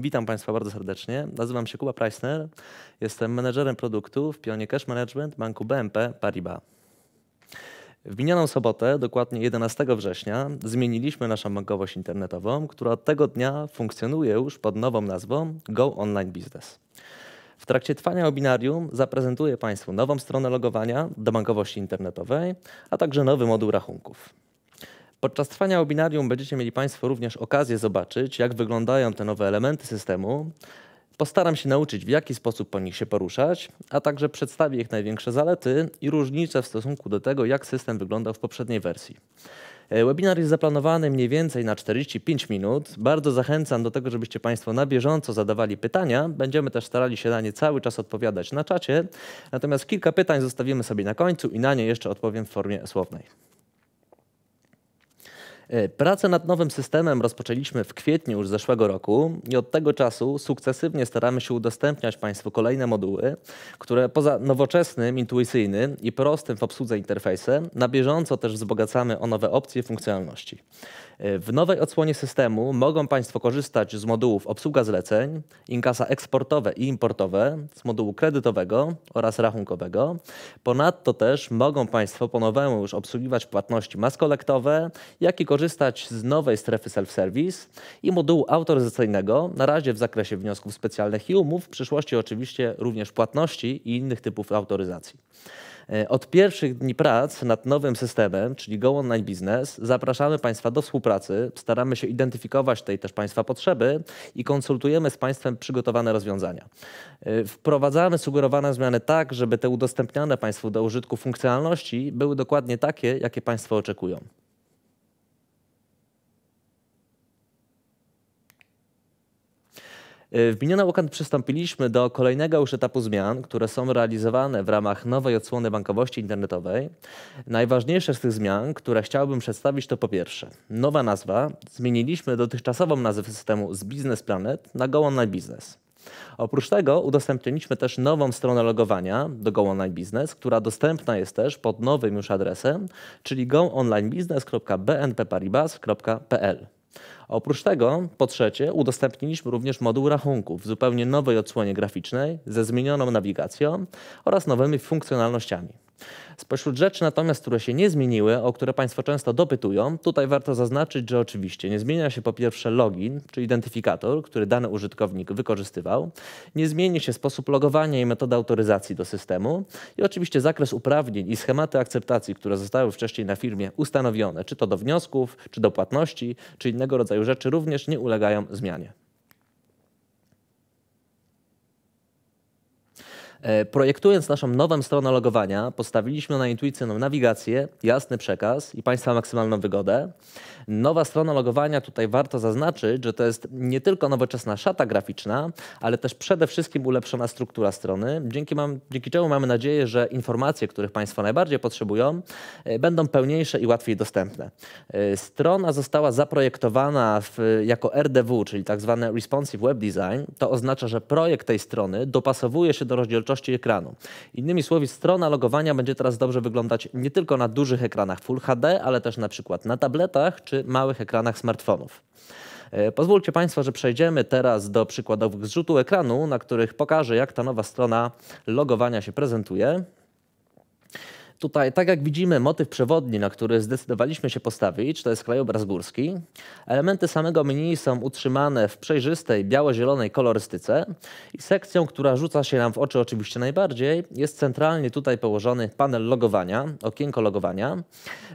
Witam Państwa bardzo serdecznie. Nazywam się Kuba Preissner. Jestem menedżerem produktu w pionie Cash Management banku BNP Paribas. W minioną sobotę, dokładnie 11 września, zmieniliśmy naszą bankowość internetową, która od tego dnia funkcjonuje już pod nową nazwą Go Online Business. W trakcie trwania webinarium zaprezentuję Państwu nową stronę logowania do bankowości internetowej, a także nowy moduł rachunków. Podczas trwania webinarium będziecie mieli Państwo również okazję zobaczyć, jak wyglądają te nowe elementy systemu. Postaram się nauczyć, w jaki sposób po nich się poruszać, a także przedstawię ich największe zalety i różnice w stosunku do tego, jak system wyglądał w poprzedniej wersji. E, webinar jest zaplanowany mniej więcej na 45 minut. Bardzo zachęcam do tego, żebyście Państwo na bieżąco zadawali pytania. Będziemy też starali się na nie cały czas odpowiadać na czacie. Natomiast kilka pytań zostawimy sobie na końcu i na nie jeszcze odpowiem w formie słownej. E, pracę nad nowym systemem rozpoczęliśmy w kwietniu już zeszłego roku i od tego czasu sukcesywnie staramy się udostępniać Państwu kolejne moduły, które poza nowoczesnym, intuicyjnym i prostym w obsłudze interfejsem na bieżąco też wzbogacamy o nowe opcje i funkcjonalności. W nowej odsłonie systemu mogą Państwo korzystać z modułów obsługa zleceń, inkasa eksportowe i importowe, z modułu kredytowego oraz rachunkowego. Ponadto też mogą Państwo po nowemu już obsługiwać płatności maskolektowe, jak i korzystać z nowej strefy self-service i modułu autoryzacyjnego, na razie w zakresie wniosków specjalnych i umów, w przyszłości oczywiście również płatności i innych typów autoryzacji. E, od pierwszych dni prac nad nowym systemem, czyli Go Online Business, zapraszamy Państwa do współpracy. Staramy się identyfikować tutaj też Państwa potrzeby i konsultujemy z Państwem przygotowane rozwiązania. E, wprowadzamy sugerowane zmiany tak, żeby te udostępniane Państwu do użytku funkcjonalności były dokładnie takie, jakie Państwo oczekują. E, w miniony okant przystąpiliśmy do kolejnego już etapu zmian, które są realizowane w ramach nowej odsłony bankowości internetowej. Najważniejsze z tych zmian, które chciałbym przedstawić to po pierwsze nowa nazwa. Zmieniliśmy dotychczasową nazwę systemu z Business Planet na Go Online Business. Oprócz tego udostępniliśmy też nową stronę logowania do Go Online Business, która dostępna jest też pod nowym już adresem, czyli goonlinebusiness.bnpparibas.pl oprócz tego, po trzecie, udostępniliśmy również moduł rachunków w zupełnie nowej odsłonie graficznej ze zmienioną nawigacją oraz nowymi funkcjonalnościami. Spośród rzeczy natomiast, które się nie zmieniły, o które Państwo często dopytują, tutaj warto zaznaczyć, że oczywiście nie zmienia się po pierwsze login, czy identyfikator, który dany użytkownik wykorzystywał, nie zmieni się sposób logowania i metoda autoryzacji do systemu i oczywiście zakres uprawnień i schematy akceptacji, które zostały wcześniej na firmie ustanowione, czy to do wniosków, czy do płatności, czy innego rodzaju rzeczy również nie ulegają zmianie. E, projektując naszą nową stronę logowania, postawiliśmy na intuicyjną nawigację, jasny przekaz i Państwa maksymalną wygodę. Nowa strona logowania, tutaj warto zaznaczyć, że to jest nie tylko nowoczesna szata graficzna, ale też przede wszystkim ulepszona struktura strony, dzięki, mam, dzięki czemu mamy nadzieję, że informacje, których Państwo najbardziej potrzebują, e, będą pełniejsze i łatwiej dostępne. E, strona została zaprojektowana w, jako RDW, czyli tak zwane Responsive Web Design. To oznacza, że projekt tej strony dopasowuje się do rozdzielczości rozdzielczości ekranu. Innymi słowy, strona logowania będzie teraz dobrze wyglądać nie tylko na dużych ekranach Full HD, ale też na przykład na tabletach czy małych ekranach smartfonów. E, pozwólcie Państwo, że przejdziemy teraz do przykładowych zrzutu ekranu, na których pokażę, jak ta nowa strona logowania się prezentuje. Tutaj, tak jak widzimy, motyw przewodni, na który zdecydowaliśmy się postawić, to jest krajobraz górski. Elementy samego menu są utrzymane w przejrzystej, biało-zielonej kolorystyce i sekcją, która rzuca się nam w oczy oczywiście najbardziej, jest centralnie tutaj położony panel logowania, okienko logowania.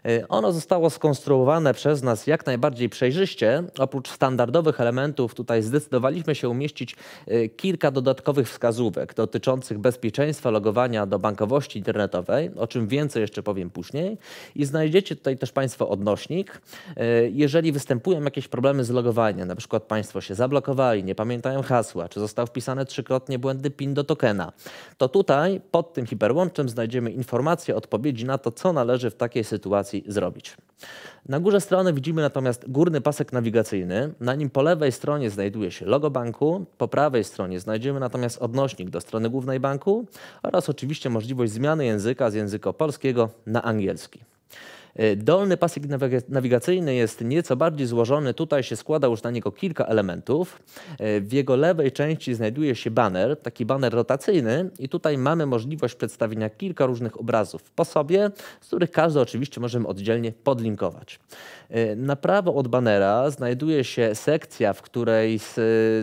Y, ono zostało skonstruowane przez nas jak najbardziej przejrzyście. Oprócz standardowych elementów tutaj zdecydowaliśmy się umieścić y, kilka dodatkowych wskazówek dotyczących bezpieczeństwa logowania do bankowości internetowej, o czym Więcej jeszcze powiem później. I znajdziecie tutaj też Państwo odnośnik. E, jeżeli występują jakieś problemy z logowaniem, na przykład Państwo się zablokowali, nie pamiętają hasła, czy został wpisany trzykrotnie błędy PIN do tokena, to tutaj pod tym hiperłączem znajdziemy informacje, odpowiedzi na to, co należy w takiej sytuacji zrobić. Na górze strony widzimy natomiast górny pasek nawigacyjny. Na nim po lewej stronie znajduje się logo banku, po prawej stronie znajdziemy natomiast odnośnik do strony głównej banku oraz oczywiście możliwość zmiany języka z języka polskiego na angielski. E, dolny pasek nawigacyjny jest nieco bardziej złożony. Tutaj się składa już na niego kilka elementów. E, w jego lewej części znajduje się banner, taki banner rotacyjny i tutaj mamy możliwość przedstawienia kilka różnych obrazów po sobie, z których każdy oczywiście możemy oddzielnie podlinkować. E, na prawo od banera znajduje się sekcja, w której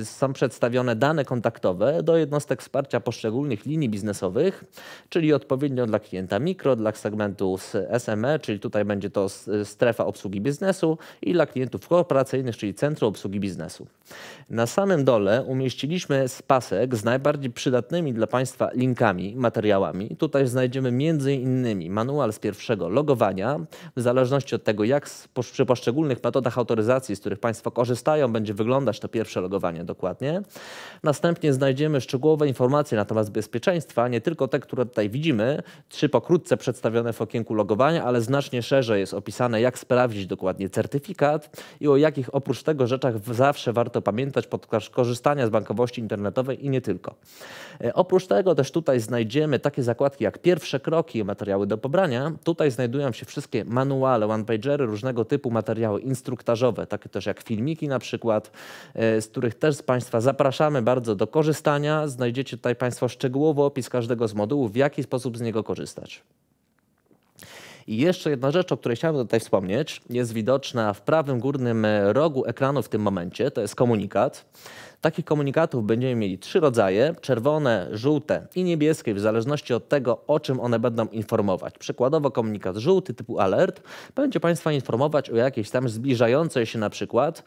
są przedstawione dane kontaktowe do jednostek wsparcia poszczególnych linii biznesowych, czyli odpowiednio dla klienta mikro, dla segmentu SME, czyli tutaj Tutaj będzie to strefa obsługi biznesu i dla klientów korporacyjnych, czyli Centrum Obsługi Biznesu. Na samym dole umieściliśmy spasek z najbardziej przydatnymi dla Państwa linkami, materiałami. Tutaj znajdziemy m.in. manual z pierwszego logowania. W zależności od tego, jak przy poszczególnych metodach autoryzacji, z których Państwo korzystają, będzie wyglądać to pierwsze logowanie dokładnie. Następnie znajdziemy szczegółowe informacje na temat bezpieczeństwa, nie tylko te, które tutaj widzimy, trzy pokrótce przedstawione w okienku logowania, ale znacznie szerzej jest opisane, jak sprawdzić dokładnie certyfikat i o jakich oprócz tego rzeczach zawsze warto pamiętać podczas korzystania z bankowości internetowej i nie tylko. E, oprócz tego też tutaj znajdziemy takie zakładki jak pierwsze kroki i materiały do pobrania. Tutaj znajdują się wszystkie manuale, one-pagery, różnego typu materiały instruktażowe, takie też jak filmiki na przykład, e, z których też z Państwa zapraszamy bardzo do korzystania. Znajdziecie tutaj Państwo szczegółowy opis każdego z modułów, w jaki sposób z niego korzystać. I jeszcze jedna rzecz, o której chciałem tutaj wspomnieć, jest widoczna w prawym górnym rogu ekranu w tym momencie. To jest komunikat. Takich komunikatów będziemy mieli trzy rodzaje: czerwone, żółte i niebieskie, w zależności od tego, o czym one będą informować. Przykładowo komunikat żółty typu alert będzie Państwa informować o jakiejś tam zbliżającej się na przykład y,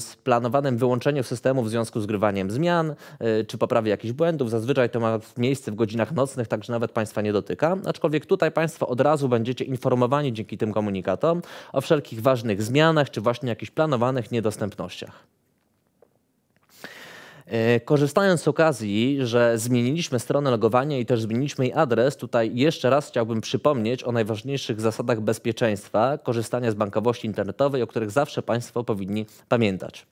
z planowanym wyłączeniu systemu w związku z grywaniem zmian, y, czy poprawie jakichś błędów. Zazwyczaj to ma miejsce w godzinach nocnych, także nawet Państwa nie dotyka. Aczkolwiek tutaj Państwo od razu będziecie informowani dzięki tym komunikatom o wszelkich ważnych zmianach, czy właśnie jakichś planowanych niedostępnościach. E, korzystając z okazji, że zmieniliśmy stronę logowania i też zmieniliśmy jej adres, tutaj jeszcze raz chciałbym przypomnieć o najważniejszych zasadach bezpieczeństwa korzystania z bankowości internetowej, o których zawsze Państwo powinni pamiętać.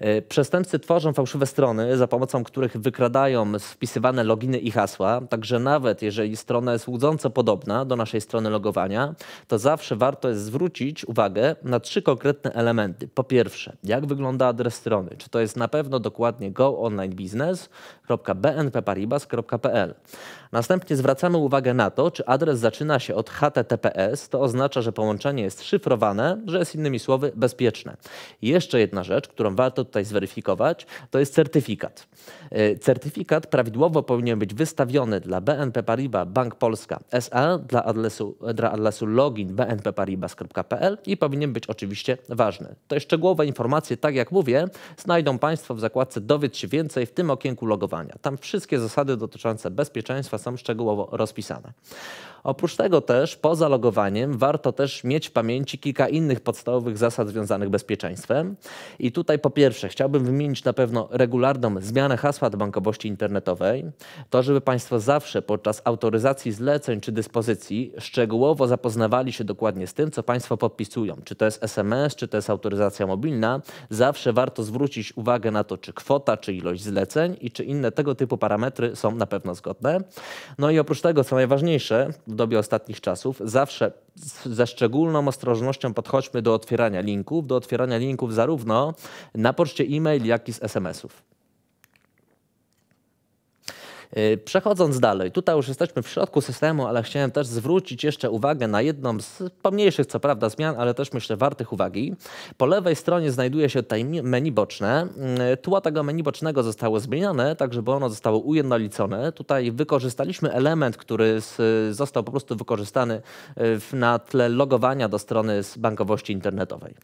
E, przestępcy tworzą fałszywe strony, za pomocą których wykradają wpisywane loginy i hasła, także nawet jeżeli strona jest łudząco podobna do naszej strony logowania, to zawsze warto jest zwrócić uwagę na trzy konkretne elementy. Po pierwsze, jak wygląda adres strony? Czy to jest na pewno dokładnie goonlinebusiness.bnpparibas.pl? Następnie zwracamy uwagę na to, czy adres zaczyna się od HTTPS, to oznacza, że połączenie jest szyfrowane, że jest innymi słowy bezpieczne. Jeszcze jedna rzecz, którą warto tutaj zweryfikować, to jest certyfikat. E, certyfikat prawidłowo powinien być wystawiony dla BNP Paribas Bank Polska SA, dla adresu, dla adresu login bnpparibas.pl i powinien być oczywiście ważny. Te szczegółowe informacje, tak jak mówię, znajdą Państwo w zakładce Dowiedz się więcej w tym okienku logowania. Tam wszystkie zasady dotyczące bezpieczeństwa są szczegółowo rozpisane. Oprócz tego też poza logowaniem warto też mieć w pamięci kilka innych podstawowych zasad związanych z bezpieczeństwem. I tutaj po pierwsze chciałbym wymienić na pewno regularną zmianę hasła do bankowości internetowej. To, żeby Państwo zawsze podczas autoryzacji zleceń czy dyspozycji szczegółowo zapoznawali się dokładnie z tym, co Państwo podpisują. Czy to jest SMS, czy to jest autoryzacja mobilna. Zawsze warto zwrócić uwagę na to, czy kwota, czy ilość zleceń i czy inne tego typu parametry są na pewno zgodne. No i oprócz tego, co najważniejsze, w dobie ostatnich czasów, zawsze ze szczególną ostrożnością podchodźmy do otwierania linków, do otwierania linków zarówno na poczcie e-mail, jak i z SMS-ów. Y, przechodząc dalej, tutaj już jesteśmy w środku systemu, ale chciałem też zwrócić jeszcze uwagę na jedną z pomniejszych, co prawda, zmian, ale też myślę wartych uwagi. Po lewej stronie znajduje się tutaj menu boczne. Y, tło tego menu bocznego zostało zmienione, tak żeby ono zostało ujednolicone. Tutaj wykorzystaliśmy element, który został po prostu wykorzystany y, na tle logowania do strony z bankowości internetowej.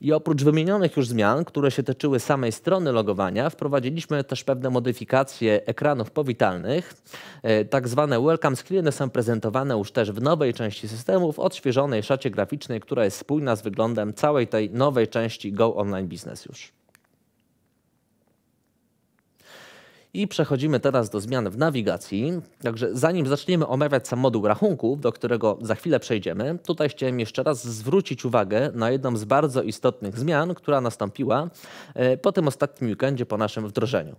I oprócz wymienionych już zmian, które się tyczyły samej strony logowania, wprowadziliśmy też pewne modyfikacje ekranów powitalnych. E, tak zwane welcome screeny są prezentowane już też w nowej części systemu, w odświeżonej szacie graficznej, która jest spójna z wyglądem całej tej nowej części Go Online Business już. I przechodzimy teraz do zmian w nawigacji. Także zanim zaczniemy omawiać sam moduł rachunków, do którego za chwilę przejdziemy, tutaj chciałem jeszcze raz zwrócić uwagę na jedną z bardzo istotnych zmian, która nastąpiła e, po tym ostatnim weekendzie po naszym wdrożeniu.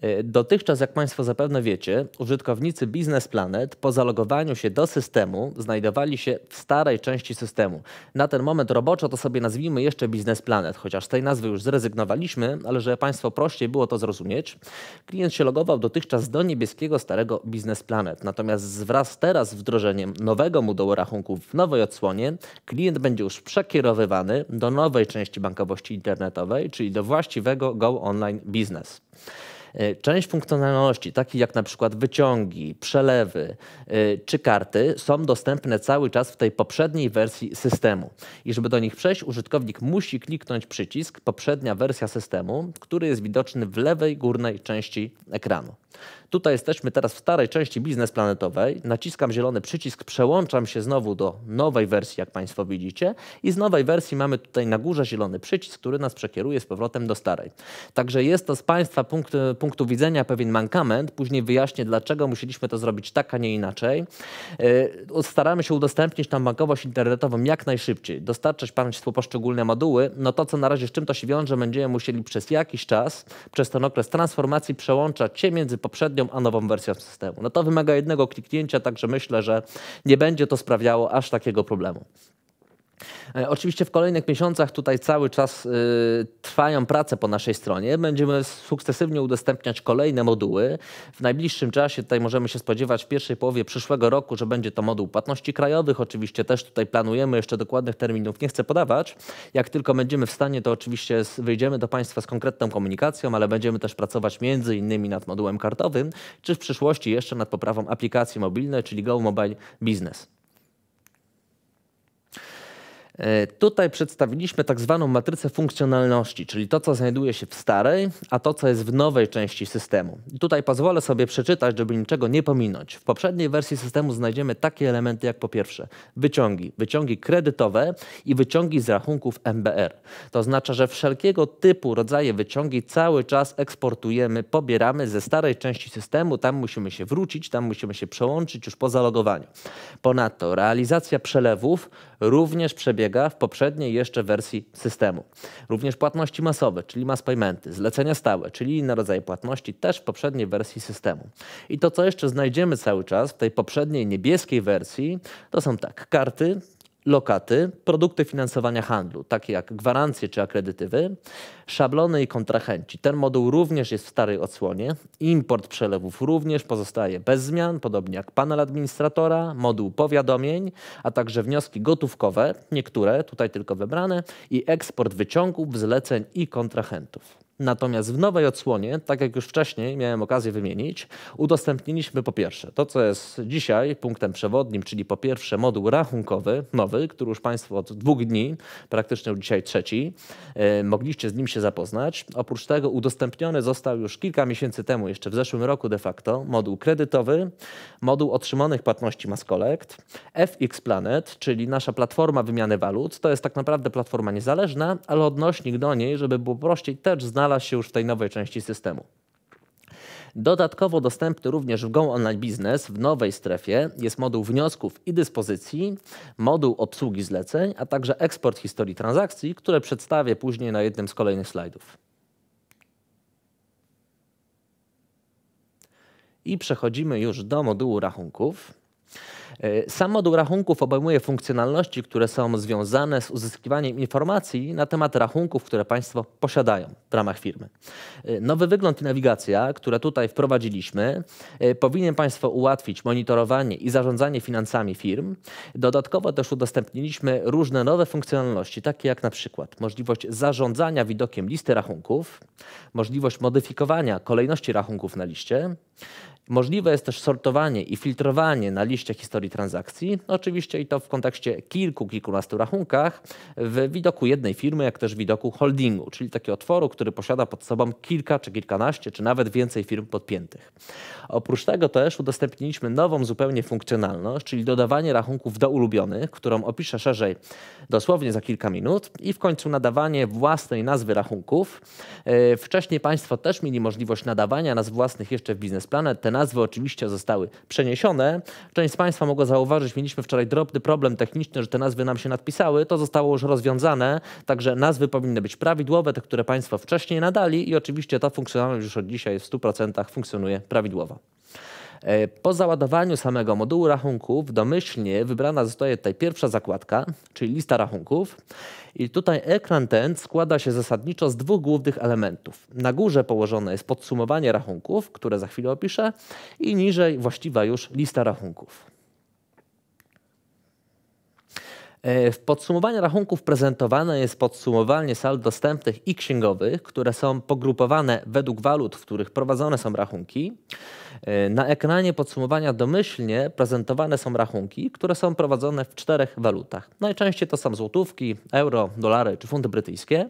E, dotychczas, jak Państwo zapewne wiecie, użytkownicy Business Planet po zalogowaniu się do systemu znajdowali się w starej części systemu. Na ten moment roboczo to sobie nazwijmy jeszcze Business Planet, chociaż z tej nazwy już zrezygnowaliśmy, ale że Państwo prościej było to zrozumieć. Klient się logował dotychczas do niebieskiego starego Business Planet, natomiast wraz teraz z wdrożeniem nowego modułu rachunków w nowej odsłonie, klient będzie już przekierowywany do nowej części bankowości internetowej, czyli do właściwego Go Online Business. E, część funkcjonalności, takich jak na przykład wyciągi, przelewy e, czy karty, są dostępne cały czas w tej poprzedniej wersji systemu. I żeby do nich przejść, użytkownik musi kliknąć przycisk poprzednia wersja systemu, który jest widoczny w lewej górnej części ekranu. Tutaj jesteśmy teraz w starej części biznes planetowej. Naciskam zielony przycisk, przełączam się znowu do nowej wersji, jak Państwo widzicie. I z nowej wersji mamy tutaj na górze zielony przycisk, który nas przekieruje z powrotem do starej. Także jest to z Państwa punktu, punktu widzenia pewien mankament. Później wyjaśnię, dlaczego musieliśmy to zrobić tak, a nie inaczej. E, staramy się udostępnić tam bankowość internetową jak najszybciej, dostarczać Państwu poszczególne moduły. No to, co na razie z czym to się wiąże, będziemy musieli przez jakiś czas, przez ten okres transformacji przełączać się między poprzednią a nową wersją systemu. No to wymaga jednego kliknięcia, także myślę, że nie będzie to sprawiało aż takiego problemu. E, oczywiście w kolejnych miesiącach tutaj cały czas y, trwają prace po naszej stronie. Będziemy sukcesywnie udostępniać kolejne moduły. W najbliższym czasie tutaj możemy się spodziewać w pierwszej połowie przyszłego roku, że będzie to moduł płatności krajowych. Oczywiście też tutaj planujemy jeszcze dokładnych terminów, nie chcę podawać. Jak tylko będziemy w stanie, to oczywiście wyjdziemy do Państwa z konkretną komunikacją, ale będziemy też pracować między innymi nad modułem kartowym, czy w przyszłości jeszcze nad poprawą aplikacji mobilnej, czyli Go Mobile Business. E, tutaj przedstawiliśmy tak zwaną matrycę funkcjonalności, czyli to, co znajduje się w starej, a to, co jest w nowej części systemu. Tutaj pozwolę sobie przeczytać, żeby niczego nie pominąć. W poprzedniej wersji systemu znajdziemy takie elementy jak po pierwsze wyciągi, wyciągi kredytowe i wyciągi z rachunków MBR. To oznacza, że wszelkiego typu rodzaje wyciągi cały czas eksportujemy, pobieramy ze starej części systemu, tam musimy się wrócić, tam musimy się przełączyć już po zalogowaniu. Ponadto realizacja przelewów również przebiega w poprzedniej jeszcze wersji systemu. Również płatności masowe, czyli mass paymenty, zlecenia stałe, czyli inne rodzaje płatności też w poprzedniej wersji systemu. I to, co jeszcze znajdziemy cały czas w tej poprzedniej niebieskiej wersji, to są tak, karty, lokaty, produkty finansowania handlu, takie jak gwarancje czy akredytywy, szablony i kontrahenci. Ten moduł również jest w starej odsłonie. Import przelewów również pozostaje bez zmian, podobnie jak panel administratora, moduł powiadomień, a także wnioski gotówkowe, niektóre tutaj tylko wybrane, i eksport wyciągów, zleceń i kontrahentów. Natomiast w nowej odsłonie, tak jak już wcześniej miałem okazję wymienić, udostępniliśmy po pierwsze to, co jest dzisiaj punktem przewodnim, czyli po pierwsze moduł rachunkowy, nowy, który już Państwo od dwóch dni, praktycznie już dzisiaj trzeci, e, mogliście z nim się zapoznać. Oprócz tego udostępniony został już kilka miesięcy temu, jeszcze w zeszłym roku de facto, moduł kredytowy, moduł otrzymanych płatności Maskolekt, FX Planet, czyli nasza platforma wymiany walut. To jest tak naprawdę platforma niezależna, ale odnośnik do niej, żeby było prościej, też znaleźć znalazł się już w tej nowej części systemu. Dodatkowo dostępny również w Go Online Business w nowej strefie jest moduł wniosków i dyspozycji, moduł obsługi zleceń, a także eksport historii transakcji, które przedstawię później na jednym z kolejnych slajdów. I przechodzimy już do modułu rachunków. E, Sam moduł rachunków obejmuje funkcjonalności, które są związane z uzyskiwaniem informacji na temat rachunków, które Państwo posiadają w ramach firmy. E, nowy wygląd i nawigacja, które tutaj wprowadziliśmy, e, powinien Państwu ułatwić monitorowanie i zarządzanie finansami firm. Dodatkowo też udostępniliśmy różne nowe funkcjonalności, takie jak na przykład możliwość zarządzania widokiem listy rachunków, możliwość modyfikowania kolejności rachunków na liście, Możliwe jest też sortowanie i filtrowanie na liście historii transakcji, oczywiście i to w kontekście kilku, kilkunastu rachunkach, w widoku jednej firmy, jak też w widoku holdingu, czyli takiego otworu, który posiada pod sobą kilka czy kilkanaście, czy nawet więcej firm podpiętych. Oprócz tego też udostępniliśmy nową zupełnie funkcjonalność, czyli dodawanie rachunków do ulubionych, którą opiszę szerzej dosłownie za kilka minut i w końcu nadawanie własnej nazwy rachunków. E, wcześniej Państwo też mieli możliwość nadawania nazw własnych jeszcze w Biznes Planet nazwy oczywiście zostały przeniesione. Część z Państwa mogła zauważyć, mieliśmy wczoraj drobny problem techniczny, że te nazwy nam się nadpisały. To zostało już rozwiązane, także nazwy powinny być prawidłowe, te, które Państwo wcześniej nadali i oczywiście ta funkcjonalność już od dzisiaj w 100% funkcjonuje prawidłowo. E, po załadowaniu samego modułu rachunków domyślnie wybrana zostaje tutaj pierwsza zakładka, czyli lista rachunków. I tutaj ekran ten składa się zasadniczo z dwóch głównych elementów. Na górze położone jest podsumowanie rachunków, które za chwilę opiszę, i niżej właściwa już lista rachunków. E, w podsumowaniu rachunków prezentowane jest podsumowanie sal dostępnych i księgowych, które są pogrupowane według walut, w których prowadzone są rachunki. E, na ekranie podsumowania domyślnie prezentowane są rachunki, które są prowadzone w czterech walutach. Najczęściej to są złotówki, euro, dolary czy funty brytyjskie.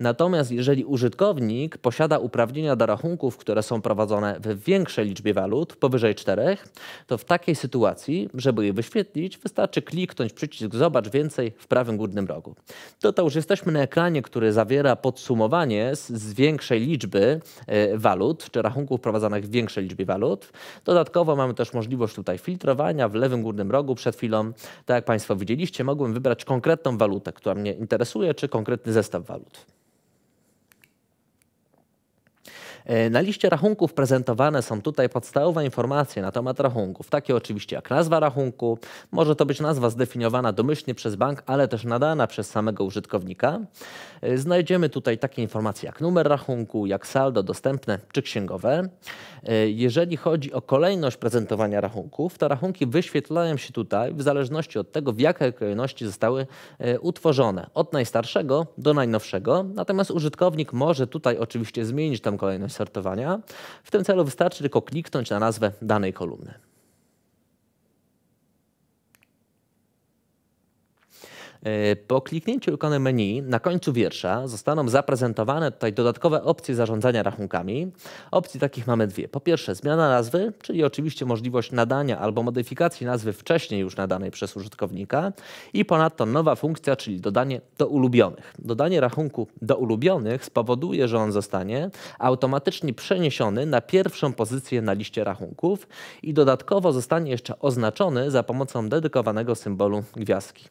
Natomiast jeżeli użytkownik posiada uprawnienia do rachunków, które są prowadzone w większej liczbie walut, powyżej czterech, to w takiej sytuacji, żeby je wyświetlić, wystarczy kliknąć przycisk Zobacz więcej w prawym górnym rogu. To, to już jesteśmy na ekranie, który zawiera podsumowanie z, z większej liczby y, walut, czy rachunków prowadzonych w większej liczbie walut. Dodatkowo mamy też możliwość tutaj filtrowania w lewym górnym rogu. Przed chwilą, tak jak Państwo widzieliście, mogłem wybrać konkretną walutę, która mnie interesuje, czy konkretny zestaw walut. E, na liście rachunków prezentowane są tutaj podstawowe informacje na temat rachunków, takie oczywiście jak nazwa rachunku, może to być nazwa zdefiniowana domyślnie przez bank, ale też nadana przez samego użytkownika. E, znajdziemy tutaj takie informacje jak numer rachunku, jak saldo dostępne czy księgowe. E, jeżeli chodzi o kolejność prezentowania rachunków, to rachunki wyświetlają się tutaj w zależności od tego, w jakiej kolejności zostały utworzone, od najstarszego do najnowszego. Natomiast użytkownik może tutaj oczywiście zmienić tę kolejność sortowania. W tym celu wystarczy tylko kliknąć na nazwę danej kolumny. E, po kliknięciu ikony menu na końcu wiersza zostaną zaprezentowane tutaj dodatkowe opcje zarządzania rachunkami. Opcji takich mamy dwie. Po pierwsze zmiana nazwy, czyli oczywiście możliwość nadania albo modyfikacji nazwy wcześniej już nadanej przez użytkownika i ponadto nowa funkcja, czyli dodanie do ulubionych. Dodanie rachunku do ulubionych spowoduje, że on zostanie automatycznie przeniesiony na pierwszą pozycję na liście rachunków i dodatkowo zostanie jeszcze oznaczony za pomocą dedykowanego symbolu gwiazdki.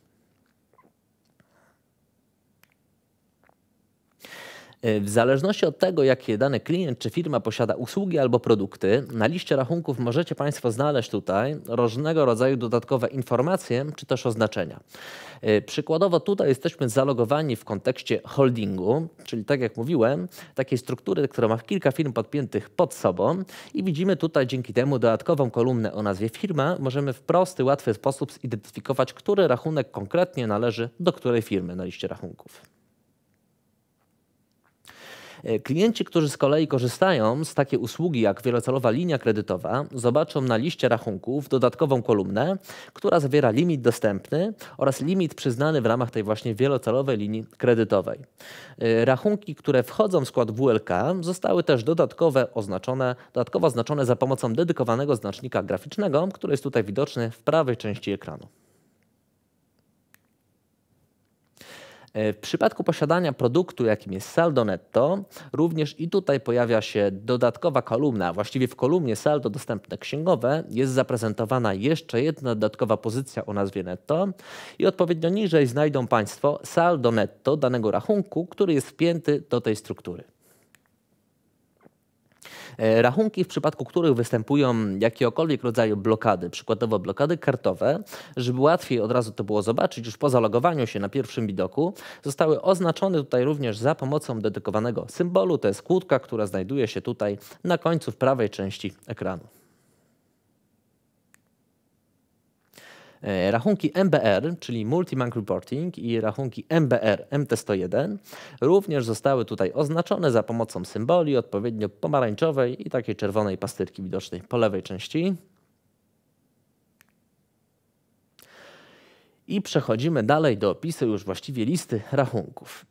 E, w zależności od tego, jakie dany klient czy firma posiada usługi albo produkty, na liście rachunków możecie Państwo znaleźć tutaj różnego rodzaju dodatkowe informacje czy też oznaczenia. E, przykładowo tutaj jesteśmy zalogowani w kontekście holdingu, czyli tak jak mówiłem, takiej struktury, która ma kilka firm podpiętych pod sobą i widzimy tutaj dzięki temu dodatkową kolumnę o nazwie firma. Możemy w prosty, łatwy sposób zidentyfikować, który rachunek konkretnie należy do której firmy na liście rachunków. E, klienci, którzy z kolei korzystają z takiej usługi jak wielocelowa linia kredytowa, zobaczą na liście rachunków dodatkową kolumnę, która zawiera limit dostępny oraz limit przyznany w ramach tej właśnie wielocelowej linii kredytowej. E, rachunki, które wchodzą w skład WLK, zostały też dodatkowe oznaczone, dodatkowo oznaczone za pomocą dedykowanego znacznika graficznego, który jest tutaj widoczny w prawej części ekranu. E, w przypadku posiadania produktu, jakim jest saldo netto, również i tutaj pojawia się dodatkowa kolumna, właściwie w kolumnie saldo dostępne księgowe jest zaprezentowana jeszcze jedna dodatkowa pozycja o nazwie netto i odpowiednio niżej znajdą Państwo saldo netto danego rachunku, który jest wpięty do tej struktury. E, rachunki, w przypadku których występują jakiekolwiek rodzaje blokady, przykładowo blokady kartowe, żeby łatwiej od razu to było zobaczyć już po zalogowaniu się na pierwszym widoku, zostały oznaczone tutaj również za pomocą dedykowanego symbolu. To jest kłódka, która znajduje się tutaj na końcu w prawej części ekranu. E, rachunki MBR, czyli Bank Reporting i rachunki MBR MT101 również zostały tutaj oznaczone za pomocą symboli odpowiednio pomarańczowej i takiej czerwonej pastyrki widocznej po lewej części. I przechodzimy dalej do opisu już właściwie listy rachunków.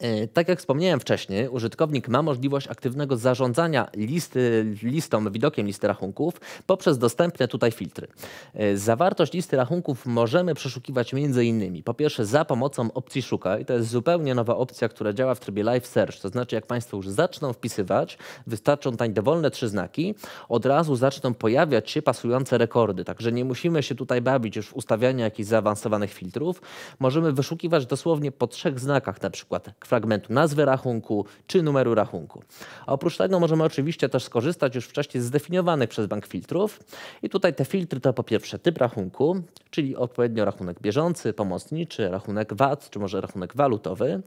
E, tak jak wspomniałem wcześniej, użytkownik ma możliwość aktywnego zarządzania listy, e, listą, widokiem listy rachunków poprzez dostępne tutaj filtry. E, zawartość listy rachunków możemy przeszukiwać m.in. po pierwsze za pomocą opcji szukaj. To jest zupełnie nowa opcja, która działa w trybie live search. To znaczy jak Państwo już zaczną wpisywać, wystarczą tam dowolne trzy znaki, od razu zaczną pojawiać się pasujące rekordy. Także nie musimy się tutaj bawić już w ustawianie jakichś zaawansowanych filtrów. Możemy wyszukiwać dosłownie po trzech znakach, na przykład fragmentu nazwy rachunku czy numeru rachunku. A oprócz tego możemy oczywiście też skorzystać już wcześniej z zdefiniowanych przez bank filtrów. I tutaj te filtry to po pierwsze typ rachunku, czyli odpowiednio rachunek bieżący, pomocniczy, rachunek VAT czy może rachunek walutowy.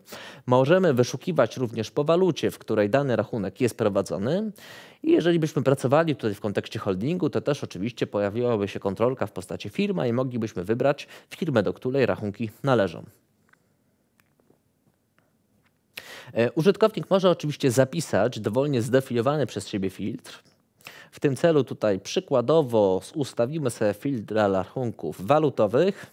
Możemy wyszukiwać również po walucie, w której dany rachunek jest prowadzony. I jeżeli byśmy pracowali tutaj w kontekście holdingu, to też oczywiście pojawiłaby się kontrolka w postaci firma i moglibyśmy wybrać firmę, do której rachunki należą. E, użytkownik może oczywiście zapisać dowolnie zdefiniowany przez siebie filtr. W tym celu tutaj przykładowo ustawimy sobie filtr dla rachunków walutowych.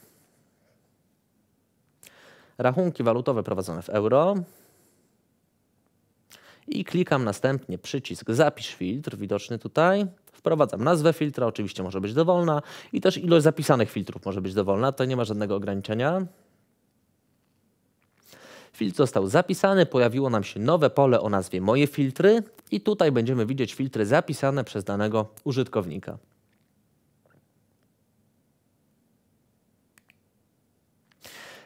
Rachunki walutowe prowadzone w euro. I klikam następnie przycisk zapisz filtr, widoczny tutaj. Wprowadzam nazwę filtra, oczywiście może być dowolna i też ilość zapisanych filtrów może być dowolna, to nie ma żadnego ograniczenia. Filtr został zapisany, pojawiło nam się nowe pole o nazwie Moje filtry i tutaj będziemy widzieć filtry zapisane przez danego użytkownika.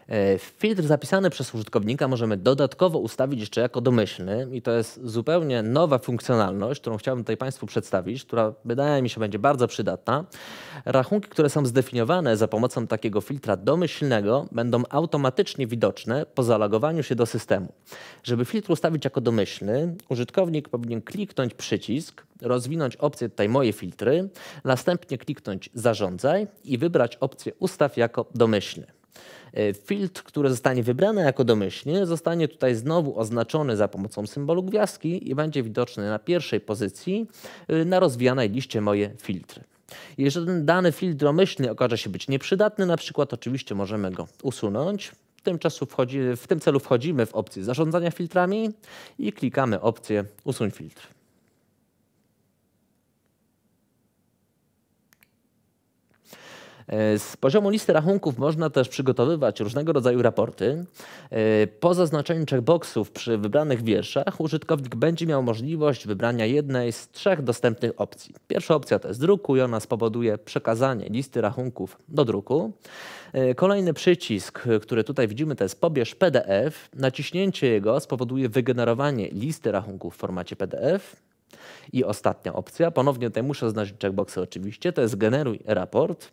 E, filtr zapisany przez użytkownika możemy dodatkowo ustawić jeszcze jako domyślny i to jest zupełnie nowa funkcjonalność, którą chciałbym tutaj Państwu przedstawić, która wydaje mi się będzie bardzo przydatna. Rachunki, które są zdefiniowane za pomocą takiego filtra domyślnego będą automatycznie widoczne po zalogowaniu się do systemu. Żeby filtr ustawić jako domyślny, użytkownik powinien kliknąć przycisk, rozwinąć opcję tutaj moje filtry, następnie kliknąć zarządzaj i wybrać opcję ustaw jako domyślny. E, filtr, który zostanie wybrany jako domyślnie, zostanie tutaj znowu oznaczony za pomocą symbolu gwiazdki i będzie widoczny na pierwszej pozycji e, na rozwijanej liście moje filtry. Jeżeli dany filtr domyślny okaże się być nieprzydatny, na przykład oczywiście możemy go usunąć. W tym, czasu wchodzi, w tym celu wchodzimy w opcję zarządzania filtrami i klikamy opcję usuń filtr. E, z poziomu listy rachunków można też przygotowywać różnego rodzaju raporty. E, po zaznaczeniu checkboxów przy wybranych wierszach użytkownik będzie miał możliwość wybrania jednej z trzech dostępnych opcji. Pierwsza opcja to jest druku i ona spowoduje przekazanie listy rachunków do druku. E, kolejny przycisk, który tutaj widzimy, to jest pobierz PDF. Naciśnięcie jego spowoduje wygenerowanie listy rachunków w formacie PDF. I ostatnia opcja, ponownie tutaj muszę znaleźć checkboxy oczywiście, to jest generuj raport.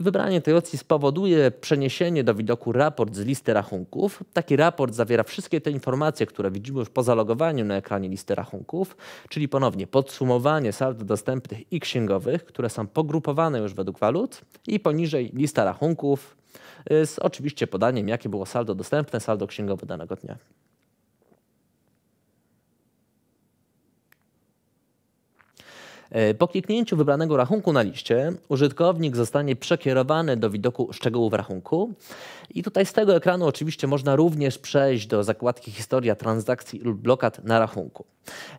I wybranie tej opcji spowoduje przeniesienie do widoku raport z listy rachunków. Taki raport zawiera wszystkie te informacje, które widzimy już po zalogowaniu na ekranie listy rachunków, czyli ponownie podsumowanie saldo dostępnych i księgowych, które są pogrupowane już według walut i poniżej lista rachunków y, z oczywiście podaniem, jakie było saldo dostępne, saldo księgowe danego dnia. E, po kliknięciu wybranego rachunku na liście użytkownik zostanie przekierowany do widoku szczegółów rachunku i tutaj z tego ekranu oczywiście można również przejść do zakładki historia transakcji lub blokad na rachunku.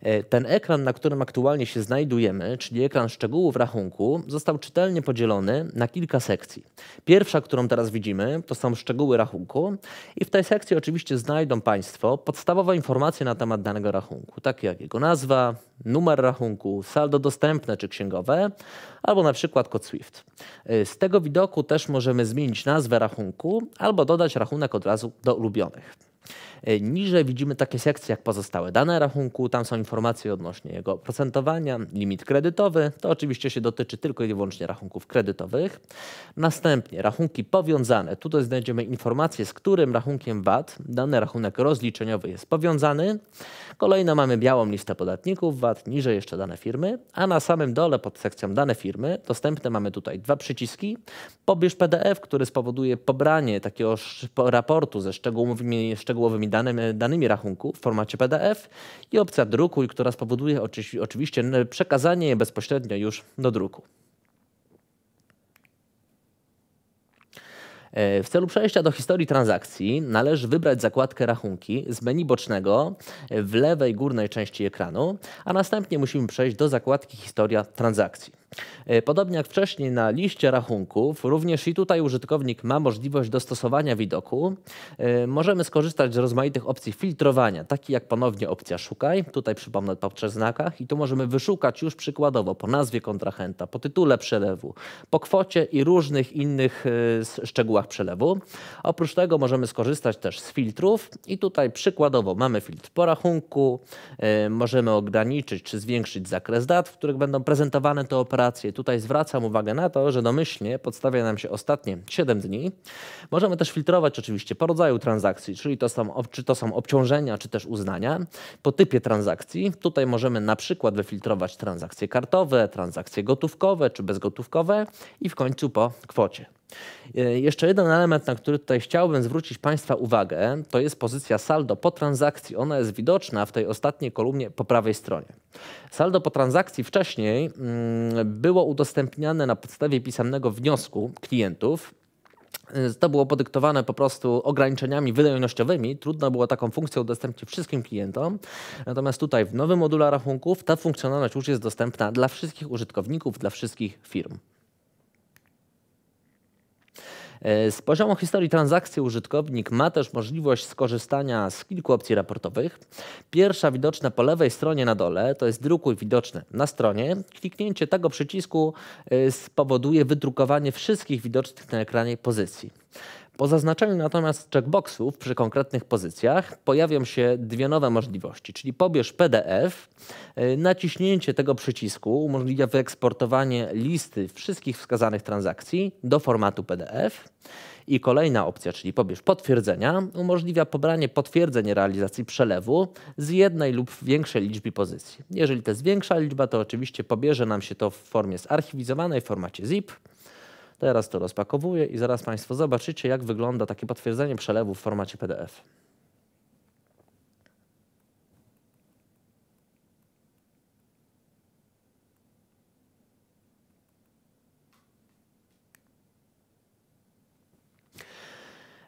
E, ten ekran, na którym aktualnie się znajdujemy, czyli ekran szczegółów rachunku, został czytelnie podzielony na kilka sekcji. Pierwsza, którą teraz widzimy, to są szczegóły rachunku i w tej sekcji oczywiście znajdą Państwo podstawowe informacje na temat danego rachunku, takie jak jego nazwa, numer rachunku, saldo dostępne czy księgowe, albo na przykład kod SWIFT. Y, z tego widoku też możemy zmienić nazwę rachunku albo dodać rachunek od razu do ulubionych. Y, niżej widzimy takie sekcje jak pozostałe dane rachunku, tam są informacje odnośnie jego oprocentowania, limit kredytowy, to oczywiście się dotyczy tylko i wyłącznie rachunków kredytowych. Następnie rachunki powiązane, tutaj znajdziemy informacje z którym rachunkiem VAT dany rachunek rozliczeniowy jest powiązany. Kolejno mamy białą listę podatników VAT, niżej jeszcze dane firmy, a na samym dole pod sekcją dane firmy dostępne mamy tutaj dwa przyciski. Pobierz PDF, który spowoduje pobranie takiego raportu ze szczegółowymi, szczegółowymi danymi, danymi rachunku w formacie PDF i opcja drukuj, która spowoduje oczywiście przekazanie je bezpośrednio już do druku. E, w celu przejścia do historii transakcji należy wybrać zakładkę rachunki z menu bocznego e, w lewej górnej części ekranu, a następnie musimy przejść do zakładki historia transakcji. E, podobnie jak wcześniej na liście rachunków, również i tutaj użytkownik ma możliwość dostosowania widoku. E, możemy skorzystać z rozmaitych opcji filtrowania, takich jak ponownie opcja szukaj, tutaj przypomnę poprzez znakach i tu możemy wyszukać już przykładowo po nazwie kontrahenta, po tytule przelewu, po kwocie i różnych innych e, szczegółach przelewu. Oprócz tego możemy skorzystać też z filtrów i tutaj przykładowo mamy filtr po rachunku, możemy ograniczyć czy zwiększyć zakres dat, w których będą prezentowane te operacje, rację. Tutaj zwracam uwagę na to, że domyślnie podstawia nam się ostatnie 7 dni. Możemy też filtrować oczywiście po rodzaju transakcji, czyli to są, czy to są obciążenia, czy też uznania. Po typie transakcji tutaj możemy na przykład wyfiltrować transakcje kartowe, transakcje gotówkowe czy bezgotówkowe i w końcu po kwocie. E, jeszcze jeden element, na który tutaj chciałbym zwrócić Państwa uwagę, to jest pozycja saldo po transakcji. Ona jest widoczna w tej ostatniej kolumnie po prawej stronie. Saldo po transakcji wcześniej mm, było udostępniane na podstawie pisemnego wniosku klientów. E, to było podyktowane po prostu ograniczeniami wydajnościowymi. Trudno było taką funkcję udostępnić wszystkim klientom. Natomiast tutaj w nowym module rachunków ta funkcjonalność już jest dostępna dla wszystkich użytkowników, dla wszystkich firm. E, z poziomu historii transakcji użytkownik ma też możliwość skorzystania z kilku opcji raportowych. Pierwsza widoczna po lewej stronie na dole to jest drukuj widoczny na stronie. Kliknięcie tego przycisku e, spowoduje wydrukowanie wszystkich widocznych na ekranie pozycji. Po zaznaczeniu natomiast checkboxów przy konkretnych pozycjach pojawią się dwie nowe możliwości, czyli pobierz PDF. Y, naciśnięcie tego przycisku umożliwia wyeksportowanie listy wszystkich wskazanych transakcji do formatu PDF. I kolejna opcja, czyli pobierz potwierdzenia, umożliwia pobranie potwierdzeń realizacji przelewu z jednej lub większej liczby pozycji. Jeżeli to jest większa liczba, to oczywiście pobierze nam się to w formie zarchiwizowanej, w formacie ZIP. Teraz to rozpakowuję i zaraz Państwo zobaczycie, jak wygląda takie potwierdzenie przelewu w formacie PDF.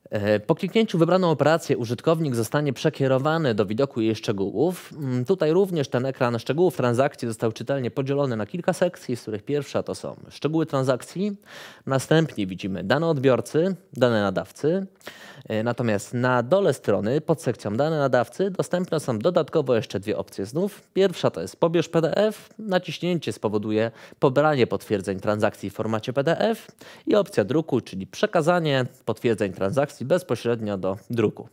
E, po kliknięciu wybraną operację użytkownik zostanie przekierowany do widoku jej szczegółów. Mm, tutaj również ten ekran szczegółów transakcji został czytelnie podzielony na kilka sekcji, z których pierwsza to są szczegóły transakcji. Następnie widzimy dane odbiorcy, dane nadawcy, E, natomiast na dole strony pod sekcją dane nadawcy dostępne są dodatkowo jeszcze dwie opcje znów. Pierwsza to jest pobierz PDF. Naciśnięcie spowoduje pobranie potwierdzeń transakcji w formacie PDF i opcja druku, czyli przekazanie potwierdzeń transakcji bezpośrednio do druku.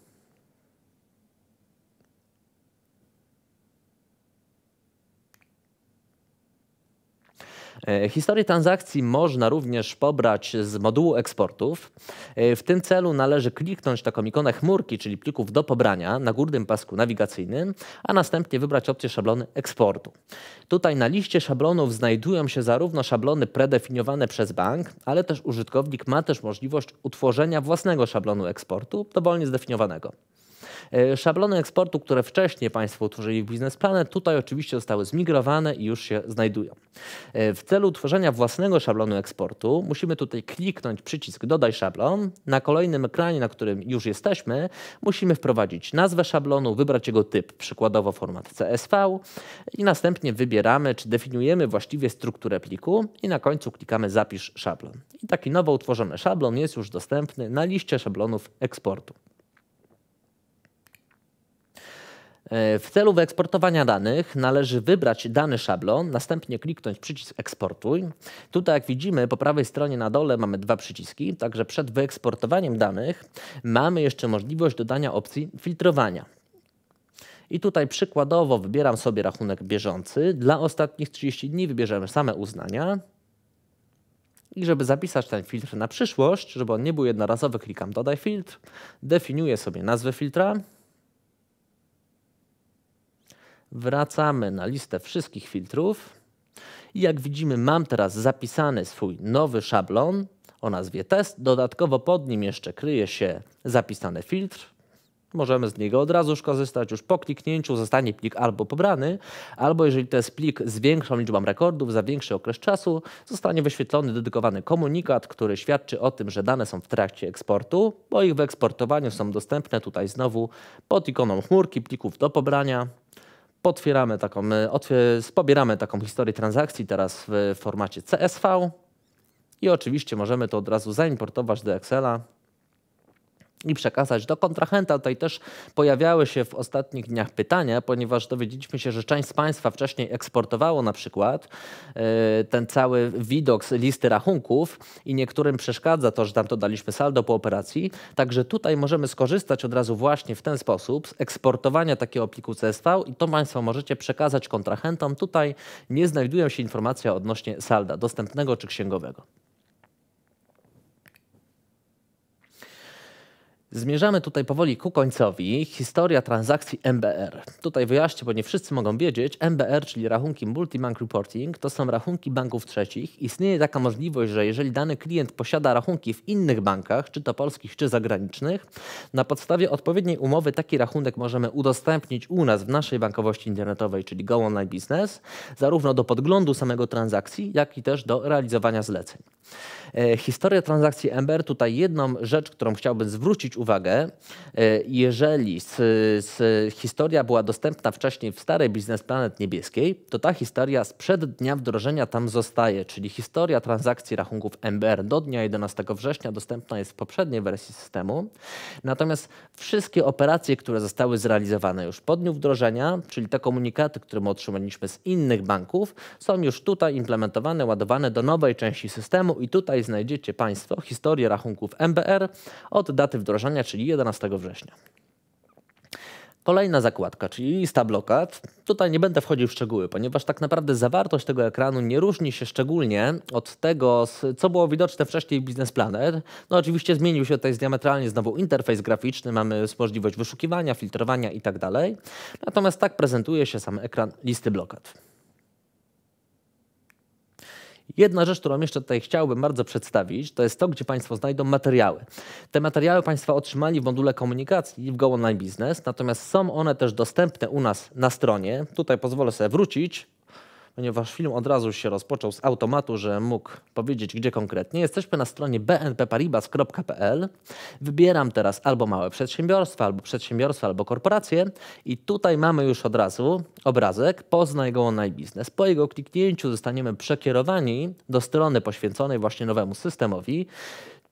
E, historię transakcji można również pobrać z modułu eksportów. E, w tym celu należy kliknąć taką ikonę chmurki, czyli plików do pobrania na górnym pasku nawigacyjnym, a następnie wybrać opcję szablony eksportu. Tutaj na liście szablonów znajdują się zarówno szablony predefiniowane przez bank, ale też użytkownik ma też możliwość utworzenia własnego szablonu eksportu, dowolnie zdefiniowanego. E, szablony eksportu, które wcześniej Państwo utworzyli w Business Planet, tutaj oczywiście zostały zmigrowane i już się znajdują. E, w celu utworzenia własnego szablonu eksportu musimy tutaj kliknąć przycisk Dodaj szablon. Na kolejnym ekranie, na którym już jesteśmy, musimy wprowadzić nazwę szablonu, wybrać jego typ, przykładowo format CSV i następnie wybieramy, czy definiujemy właściwie strukturę pliku i na końcu klikamy Zapisz szablon. I taki nowo utworzony szablon jest już dostępny na liście szablonów eksportu. E, w celu wyeksportowania danych należy wybrać dany szablon, następnie kliknąć przycisk eksportuj. Tutaj jak widzimy po prawej stronie na dole mamy dwa przyciski, także przed wyeksportowaniem danych mamy jeszcze możliwość dodania opcji filtrowania. I tutaj przykładowo wybieram sobie rachunek bieżący. Dla ostatnich 30 dni wybierzemy same uznania. I żeby zapisać ten filtr na przyszłość, żeby on nie był jednorazowy, klikam dodaj filtr. Definiuję sobie nazwę filtra. Wracamy na listę wszystkich filtrów. I jak widzimy, mam teraz zapisany swój nowy szablon o nazwie test. Dodatkowo pod nim jeszcze kryje się zapisany filtr. Możemy z niego od razu skorzystać, Już po kliknięciu zostanie plik albo pobrany, albo jeżeli to jest plik z większą liczbą rekordów za większy okres czasu, zostanie wyświetlony dedykowany komunikat, który świadczy o tym, że dane są w trakcie eksportu, bo ich eksportowaniu są dostępne tutaj znowu pod ikoną chmurki plików do pobrania potwieramy taką, e, pobieramy taką historię transakcji teraz w formacie CSV i oczywiście możemy to od razu zaimportować do Excela i przekazać do kontrahenta. Tutaj też pojawiały się w ostatnich dniach pytania, ponieważ dowiedzieliśmy się, że część z Państwa wcześniej eksportowało na przykład e, ten cały widok z listy rachunków i niektórym przeszkadza to, że tam to daliśmy saldo po operacji. Także tutaj możemy skorzystać od razu właśnie w ten sposób z eksportowania takiego pliku CSV i to Państwo możecie przekazać kontrahentom. Tutaj nie znajdują się informacje odnośnie salda dostępnego czy księgowego. Zmierzamy tutaj powoli ku końcowi. Historia transakcji MBR. Tutaj wyjaśnię, bo nie wszyscy mogą wiedzieć. MBR, czyli rachunki Multibank Reporting, to są rachunki banków trzecich. Istnieje taka możliwość, że jeżeli dany klient posiada rachunki w innych bankach, czy to polskich, czy zagranicznych, na podstawie odpowiedniej umowy taki rachunek możemy udostępnić u nas w naszej bankowości internetowej, czyli Go Online Business, zarówno do podglądu samego transakcji, jak i też do realizowania zleceń. E, historia transakcji Ember, tutaj jedną rzecz, którą chciałbym zwrócić uwagę, e, jeżeli z, z historia była dostępna wcześniej w starej Biznes Planet Niebieskiej, to ta historia sprzed dnia wdrożenia tam zostaje, czyli historia transakcji rachunków Ember do dnia 11 września dostępna jest w poprzedniej wersji systemu. Natomiast wszystkie operacje, które zostały zrealizowane już po dniu wdrożenia, czyli te komunikaty, które my otrzymaliśmy z innych banków, są już tutaj implementowane, ładowane do nowej części systemu i tutaj znajdziecie Państwo historię rachunków MBR od daty wdrożenia, czyli 11 września. Kolejna zakładka, czyli lista blokad. Tutaj nie będę wchodził w szczegóły, ponieważ tak naprawdę zawartość tego ekranu nie różni się szczególnie od tego, co było widoczne wcześniej w Business Planner. No oczywiście zmienił się tutaj diametralnie znowu interfejs graficzny, mamy możliwość wyszukiwania, filtrowania itd. Tak Natomiast tak prezentuje się sam ekran listy blokad. Jedna rzecz, którą jeszcze tutaj chciałbym bardzo przedstawić, to jest to, gdzie Państwo znajdą materiały. Te materiały Państwo otrzymali w module komunikacji w Go Online Business, natomiast są one też dostępne u nas na stronie. Tutaj pozwolę sobie wrócić ponieważ film od razu się rozpoczął z automatu, że mógł powiedzieć gdzie konkretnie. Jesteśmy na stronie bnpparibas.pl. Wybieram teraz albo małe przedsiębiorstwa, albo przedsiębiorstwa, albo korporacje i tutaj mamy już od razu obrazek Poznaj go online biznes. Po jego kliknięciu zostaniemy przekierowani do strony poświęconej właśnie nowemu systemowi.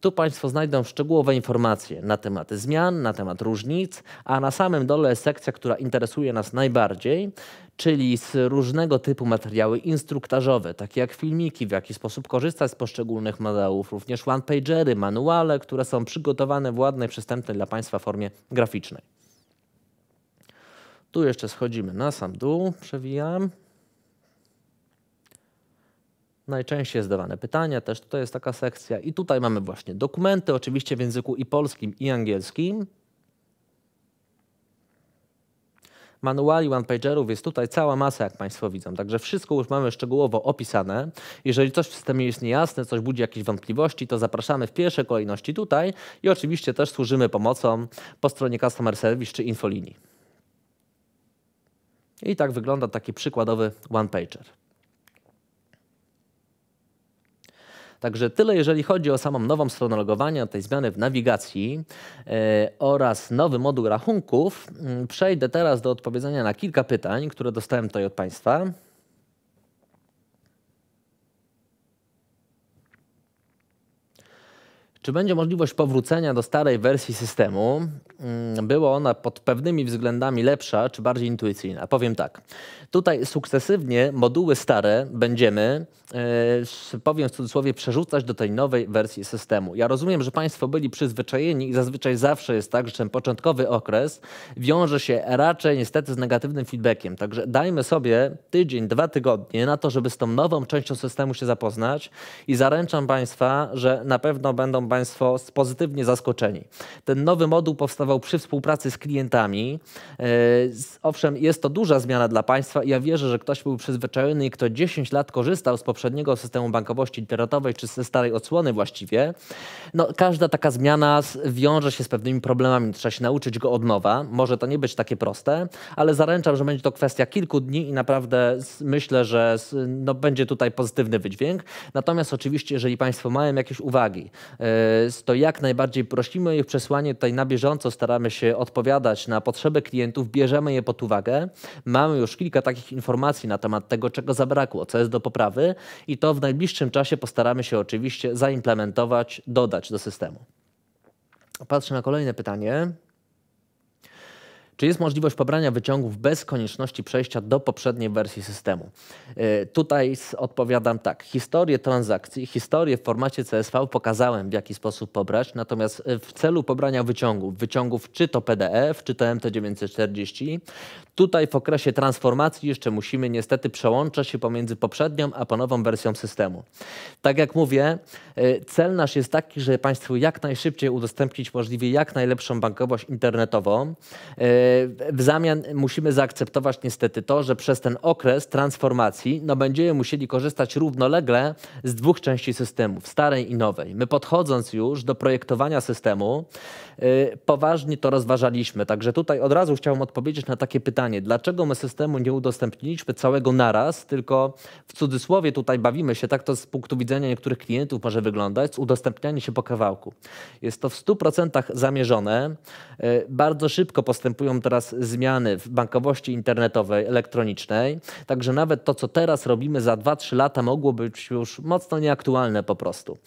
Tu Państwo znajdą szczegółowe informacje na temat zmian, na temat różnic, a na samym dole jest sekcja, która interesuje nas najbardziej, czyli z różnego typu materiały instruktażowe, takie jak filmiki, w jaki sposób korzystać z poszczególnych modelów, również one-pagery, manuale, które są przygotowane w ładnej, przystępnej dla Państwa formie graficznej. Tu jeszcze schodzimy na sam dół, przewijam najczęściej zadawane pytania, też tutaj jest taka sekcja i tutaj mamy właśnie dokumenty, oczywiście w języku i polskim i angielskim. manuali one-pagerów jest tutaj cała masa, jak Państwo widzą. Także wszystko już mamy szczegółowo opisane. Jeżeli coś w systemie jest niejasne, coś budzi jakieś wątpliwości, to zapraszamy w pierwszej kolejności tutaj i oczywiście też służymy pomocą po stronie Customer Service czy infolinii. I tak wygląda taki przykładowy one-pager. Także tyle, jeżeli chodzi o samą nową stronę logowania, tej zmiany w nawigacji e, oraz nowy moduł rachunków. Mm, przejdę teraz do odpowiedzenia na kilka pytań, które dostałem tutaj od Państwa. Czy będzie możliwość powrócenia do starej wersji systemu? Mm, była ona pod pewnymi względami lepsza czy bardziej intuicyjna? Powiem tak. Tutaj sukcesywnie moduły stare będziemy, yy, powiem w cudzysłowie, przerzucać do tej nowej wersji systemu. Ja rozumiem, że Państwo byli przyzwyczajeni i zazwyczaj zawsze jest tak, że ten początkowy okres wiąże się raczej niestety z negatywnym feedbackiem. Także dajmy sobie tydzień, dwa tygodnie na to, żeby z tą nową częścią systemu się zapoznać i zaręczam Państwa, że na pewno będą Państwo, pozytywnie zaskoczeni. Ten nowy moduł powstawał przy współpracy z klientami. E, owszem, jest to duża zmiana dla Państwa ja wierzę, że ktoś był przyzwyczajony i kto 10 lat korzystał z poprzedniego systemu bankowości internetowej czy ze starej odsłony właściwie, no, każda taka zmiana wiąże się z pewnymi problemami. Trzeba się nauczyć go od nowa. Może to nie być takie proste, ale zaręczam, że będzie to kwestia kilku dni i naprawdę myślę, że no, będzie tutaj pozytywny wydźwięk. Natomiast oczywiście, jeżeli Państwo mają jakieś uwagi, e, to jak najbardziej prosimy ich przesłanie tutaj na bieżąco, staramy się odpowiadać na potrzeby klientów, bierzemy je pod uwagę. Mamy już kilka takich informacji na temat tego, czego zabrakło, co jest do poprawy i to w najbliższym czasie postaramy się oczywiście zaimplementować, dodać do systemu. Patrzę na kolejne pytanie. Czy jest możliwość pobrania wyciągów bez konieczności przejścia do poprzedniej wersji systemu? E, tutaj odpowiadam tak. Historię transakcji, historię w formacie CSV pokazałem, w jaki sposób pobrać, natomiast e, w celu pobrania wyciągów, wyciągów czy to PDF, czy to MT940, tutaj w okresie transformacji jeszcze musimy niestety przełączać się pomiędzy poprzednią a ponową wersją systemu. Tak jak mówię, e, cel nasz jest taki, żeby Państwu jak najszybciej udostępnić możliwie jak najlepszą bankowość internetową. W zamian musimy zaakceptować niestety to, że przez ten okres transformacji no, będziemy musieli korzystać równolegle z dwóch części systemów, starej i nowej. My podchodząc już do projektowania systemu, y, poważnie to rozważaliśmy. Także tutaj od razu chciałbym odpowiedzieć na takie pytanie, dlaczego my systemu nie udostępniliśmy całego naraz, tylko w cudzysłowie tutaj bawimy się, tak to z punktu widzenia niektórych klientów może wyglądać, udostępnianie się po kawałku. Jest to w 100% zamierzone. Y, bardzo szybko postępują następują teraz zmiany w bankowości internetowej, elektronicznej, także nawet to, co teraz robimy za 2-3 lata, mogło być już mocno nieaktualne po prostu.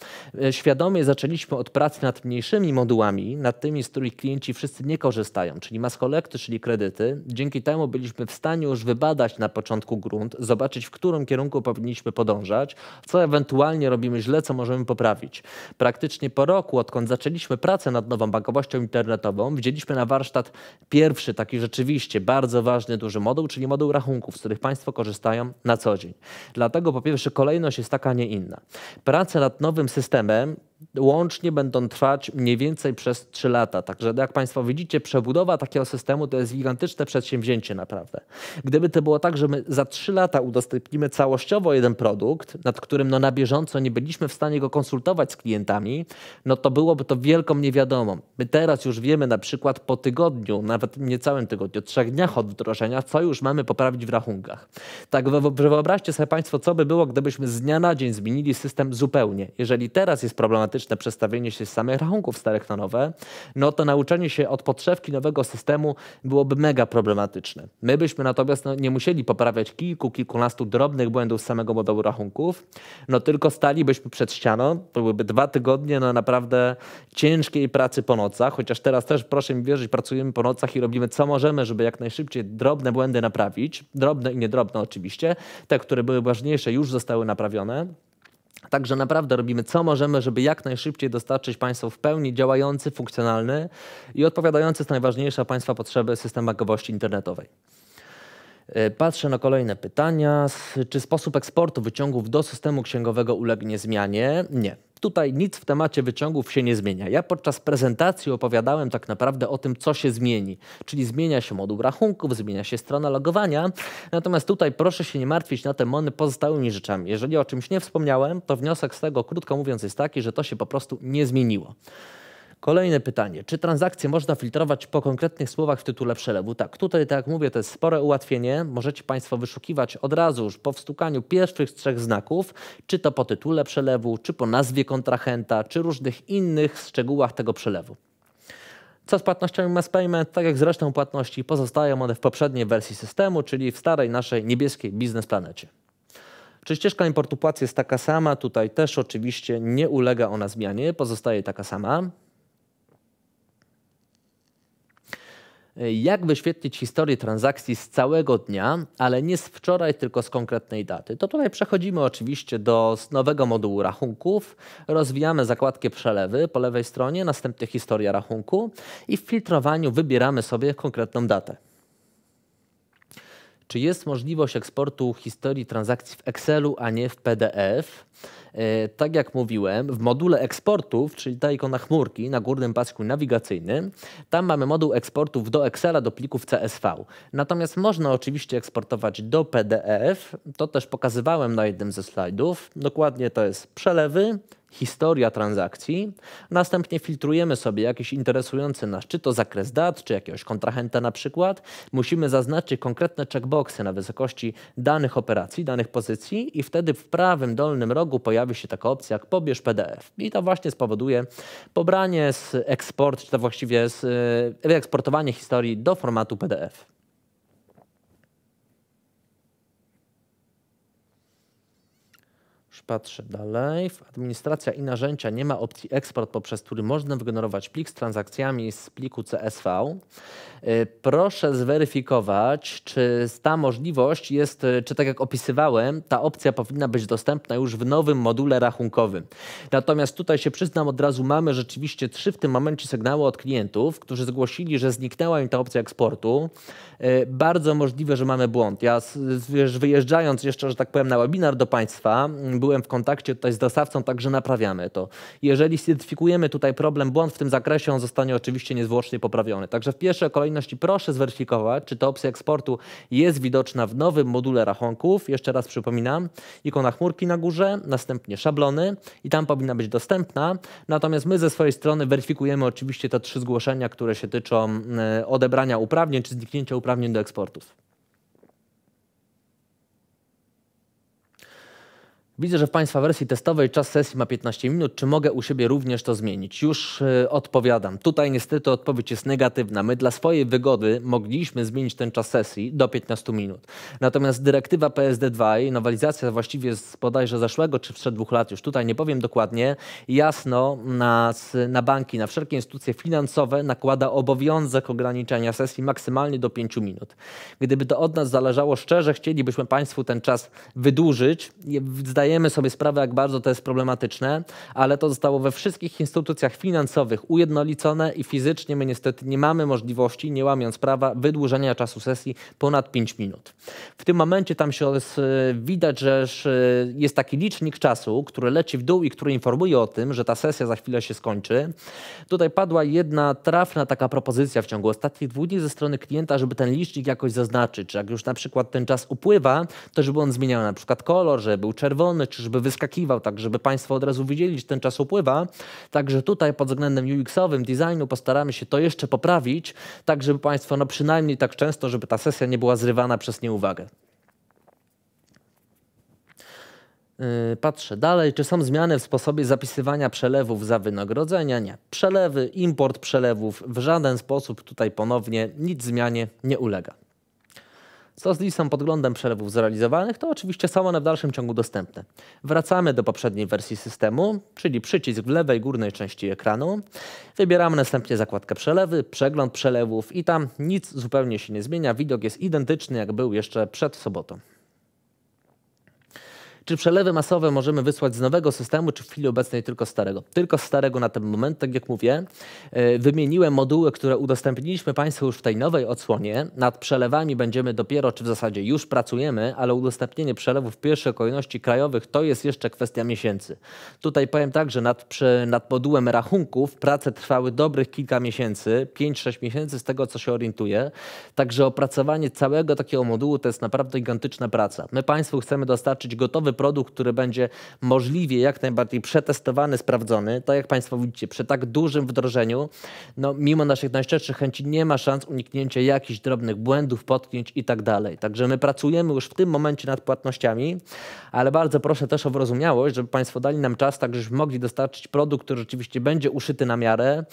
E, świadomie zaczęliśmy od pracy nad mniejszymi modułami, nad tymi, z których klienci wszyscy nie korzystają, czyli mass collecty, czyli kredyty. Dzięki temu byliśmy w stanie już wybadać na początku grunt, zobaczyć, w którym kierunku powinniśmy podążać, co ewentualnie robimy źle, co możemy poprawić. Praktycznie po roku, odkąd zaczęliśmy pracę nad nową bankowością internetową, wzięliśmy na warsztat pierwszy Pierwszy taki rzeczywiście bardzo ważny, duży moduł, czyli moduł rachunków, z których Państwo korzystają na co dzień. Dlatego po pierwsze kolejność jest taka, nie inna. Prace nad nowym systemem łącznie będą trwać mniej więcej przez 3 lata. Także jak Państwo widzicie, przebudowa takiego systemu to jest gigantyczne przedsięwzięcie naprawdę. Gdyby to było tak, że my za 3 lata udostępnimy całościowo jeden produkt, nad którym no na bieżąco nie byliśmy w stanie go konsultować z klientami, no to byłoby to wielką niewiadomą. My teraz już wiemy na przykład po tygodniu, nawet nie całym tygodniu, trzech dniach od wdrożenia, co już mamy poprawić w rachunkach. Tak wyobraźcie sobie Państwo, co by było, gdybyśmy z dnia na dzień zmienili system zupełnie. Jeżeli teraz jest problem automatyczne przestawienie się z samych rachunków starych na nowe, no to nauczenie się od podszewki nowego systemu byłoby mega problematyczne. My byśmy natomiast no, nie musieli poprawiać kilku, kilkunastu drobnych błędów z samego modelu rachunków, no tylko stalibyśmy przed ścianą, byłyby dwa tygodnie no naprawdę ciężkiej pracy po nocach, chociaż teraz też proszę mi wierzyć, pracujemy po nocach i robimy co możemy, żeby jak najszybciej drobne błędy naprawić, drobne i niedrobne oczywiście, te, które były ważniejsze już zostały naprawione, Także naprawdę robimy co możemy, żeby jak najszybciej dostarczyć Państwu w pełni działający, funkcjonalny i odpowiadający na najważniejsze Państwa potrzeby system bankowości internetowej. E, patrzę na kolejne pytania. Czy sposób eksportu wyciągów do systemu księgowego ulegnie zmianie? Nie tutaj nic w temacie wyciągów się nie zmienia. Ja podczas prezentacji opowiadałem tak naprawdę o tym, co się zmieni, czyli zmienia się moduł rachunków, zmienia się strona logowania, natomiast tutaj proszę się nie martwić na te mony pozostałymi rzeczami. Jeżeli o czymś nie wspomniałem, to wniosek z tego, krótko mówiąc, jest taki, że to się po prostu nie zmieniło. Kolejne pytanie. Czy transakcje można filtrować po konkretnych słowach w tytule przelewu? Tak, tutaj, tak jak mówię, to jest spore ułatwienie. Możecie Państwo wyszukiwać od razu już po wstukaniu pierwszych trzech znaków, czy to po tytule przelewu, czy po nazwie kontrahenta, czy różnych innych szczegółach tego przelewu. Co z płatnościami mass payment? Tak jak z resztą płatności, pozostają one w poprzedniej wersji systemu, czyli w starej naszej niebieskiej biznes planecie. Czy ścieżka importu płac jest taka sama? Tutaj też oczywiście nie ulega ona zmianie, pozostaje taka sama. jak wyświetlić historię transakcji z całego dnia, ale nie z wczoraj, tylko z konkretnej daty. To tutaj przechodzimy oczywiście do nowego modułu rachunków, rozwijamy zakładkę przelewy po lewej stronie, następnie historia rachunku i w filtrowaniu wybieramy sobie konkretną datę. Czy jest możliwość eksportu historii transakcji w Excelu, a nie w PDF? E, tak jak mówiłem, w module eksportów, czyli ta ikona chmurki na górnym pasku nawigacyjnym, tam mamy moduł eksportów do Excela, do plików CSV. Natomiast można oczywiście eksportować do PDF, to też pokazywałem na jednym ze slajdów. Dokładnie to jest przelewy, historia transakcji. Następnie filtrujemy sobie jakiś interesujący nas, czy to zakres dat, czy jakiegoś kontrahenta na przykład. Musimy zaznaczyć konkretne checkboxy na wysokości danych operacji, danych pozycji i wtedy w prawym dolnym rogu pojawi się taka opcja jak pobierz PDF. I to właśnie spowoduje pobranie z eksport, czy to właściwie z, e, wyeksportowanie historii do formatu PDF. patrzę dalej. Administracja i narzędzia nie ma opcji eksport, poprzez który można wygenerować plik z transakcjami z pliku CSV. Y, proszę zweryfikować, czy ta możliwość jest, y, czy tak jak opisywałem, ta opcja powinna być dostępna już w nowym module rachunkowym. Natomiast tutaj się przyznam od razu, mamy rzeczywiście trzy w tym momencie sygnały od klientów, którzy zgłosili, że zniknęła im ta opcja eksportu. E, bardzo możliwe, że mamy błąd. Ja wiesz, wyjeżdżając jeszcze, że tak powiem, na webinar do Państwa, mm, byłem w kontakcie tutaj z dostawcą, także naprawiamy to. Jeżeli zidentyfikujemy tutaj problem, błąd w tym zakresie, on zostanie oczywiście niezwłocznie poprawiony. Także w pierwszej kolejności proszę zweryfikować, czy ta opcja eksportu jest widoczna w nowym module rachunków. Jeszcze raz przypominam, ikona chmurki na górze, następnie szablony i tam powinna być dostępna. Natomiast my ze swojej strony weryfikujemy oczywiście te trzy zgłoszenia, które się tyczą mm, odebrania uprawnień czy zniknięcia uprawnień uprawnień do eksportów. Widzę, że w Państwa wersji testowej czas sesji ma 15 minut. Czy mogę u siebie również to zmienić? Już e, odpowiadam. Tutaj niestety odpowiedź jest negatywna. My dla swojej wygody mogliśmy zmienić ten czas sesji do 15 minut. Natomiast dyrektywa PSD2 i nowelizacja właściwie z bodajże zeszłego czy sprzed dwóch lat, już tutaj nie powiem dokładnie, jasno na, na banki, na wszelkie instytucje finansowe nakłada obowiązek ograniczenia sesji maksymalnie do 5 minut. Gdyby to od nas zależało, szczerze chcielibyśmy Państwu ten czas wydłużyć. Zdaję zdajemy sobie sprawę, jak bardzo to jest problematyczne, ale to zostało we wszystkich instytucjach finansowych ujednolicone i fizycznie my niestety nie mamy możliwości, nie łamiąc prawa, wydłużenia czasu sesji ponad 5 minut. W tym momencie tam się widać, że jest taki licznik czasu, który leci w dół i który informuje o tym, że ta sesja za chwilę się skończy. Tutaj padła jedna trafna taka propozycja w ciągu ostatnich dwóch dni ze strony klienta, żeby ten licznik jakoś zaznaczyć, że jak już na przykład ten czas upływa, to żeby on zmieniał na przykład kolor, żeby był czerwony, czy żeby wyskakiwał, tak żeby Państwo od razu widzieli, że ten czas upływa. Także tutaj pod względem UX-owym, designu postaramy się to jeszcze poprawić, tak żeby Państwo, no przynajmniej tak często, żeby ta sesja nie była zrywana przez nieuwagę. Yy, patrzę dalej. Czy są zmiany w sposobie zapisywania przelewów za wynagrodzenia? Nie. Przelewy, import przelewów w żaden sposób tutaj ponownie nic zmianie nie ulega. Co z listą podglądem przelewów zrealizowanych, to oczywiście są one w dalszym ciągu dostępne. Wracamy do poprzedniej wersji systemu, czyli przycisk w lewej górnej części ekranu. Wybieramy następnie zakładkę przelewy, przegląd przelewów i tam nic zupełnie się nie zmienia. Widok jest identyczny jak był jeszcze przed sobotą. Czy przelewy masowe możemy wysłać z nowego systemu, czy w chwili obecnej tylko starego? Tylko starego na ten moment, tak jak mówię. E, wymieniłem moduły, które udostępniliśmy Państwu już w tej nowej odsłonie. Nad przelewami będziemy dopiero, czy w zasadzie już pracujemy, ale udostępnienie przelewów w pierwszej kolejności krajowych to jest jeszcze kwestia miesięcy. Tutaj powiem tak, że nad, przy, nad modułem rachunków prace trwały dobrych kilka miesięcy, 5-6 miesięcy z tego, co się orientuję. Także opracowanie całego takiego modułu to jest naprawdę gigantyczna praca. My Państwu chcemy dostarczyć gotowy produkt, który będzie możliwie jak najbardziej przetestowany, sprawdzony, tak jak Państwo widzicie, przy tak dużym wdrożeniu, no mimo naszych najszczerszych chęci nie ma szans uniknięcia jakichś drobnych błędów, potknięć i tak dalej. Także my pracujemy już w tym momencie nad płatnościami, ale bardzo proszę też o wyrozumiałość, żeby Państwo dali nam czas, tak żebyśmy mogli dostarczyć produkt, który rzeczywiście będzie uszyty na miarę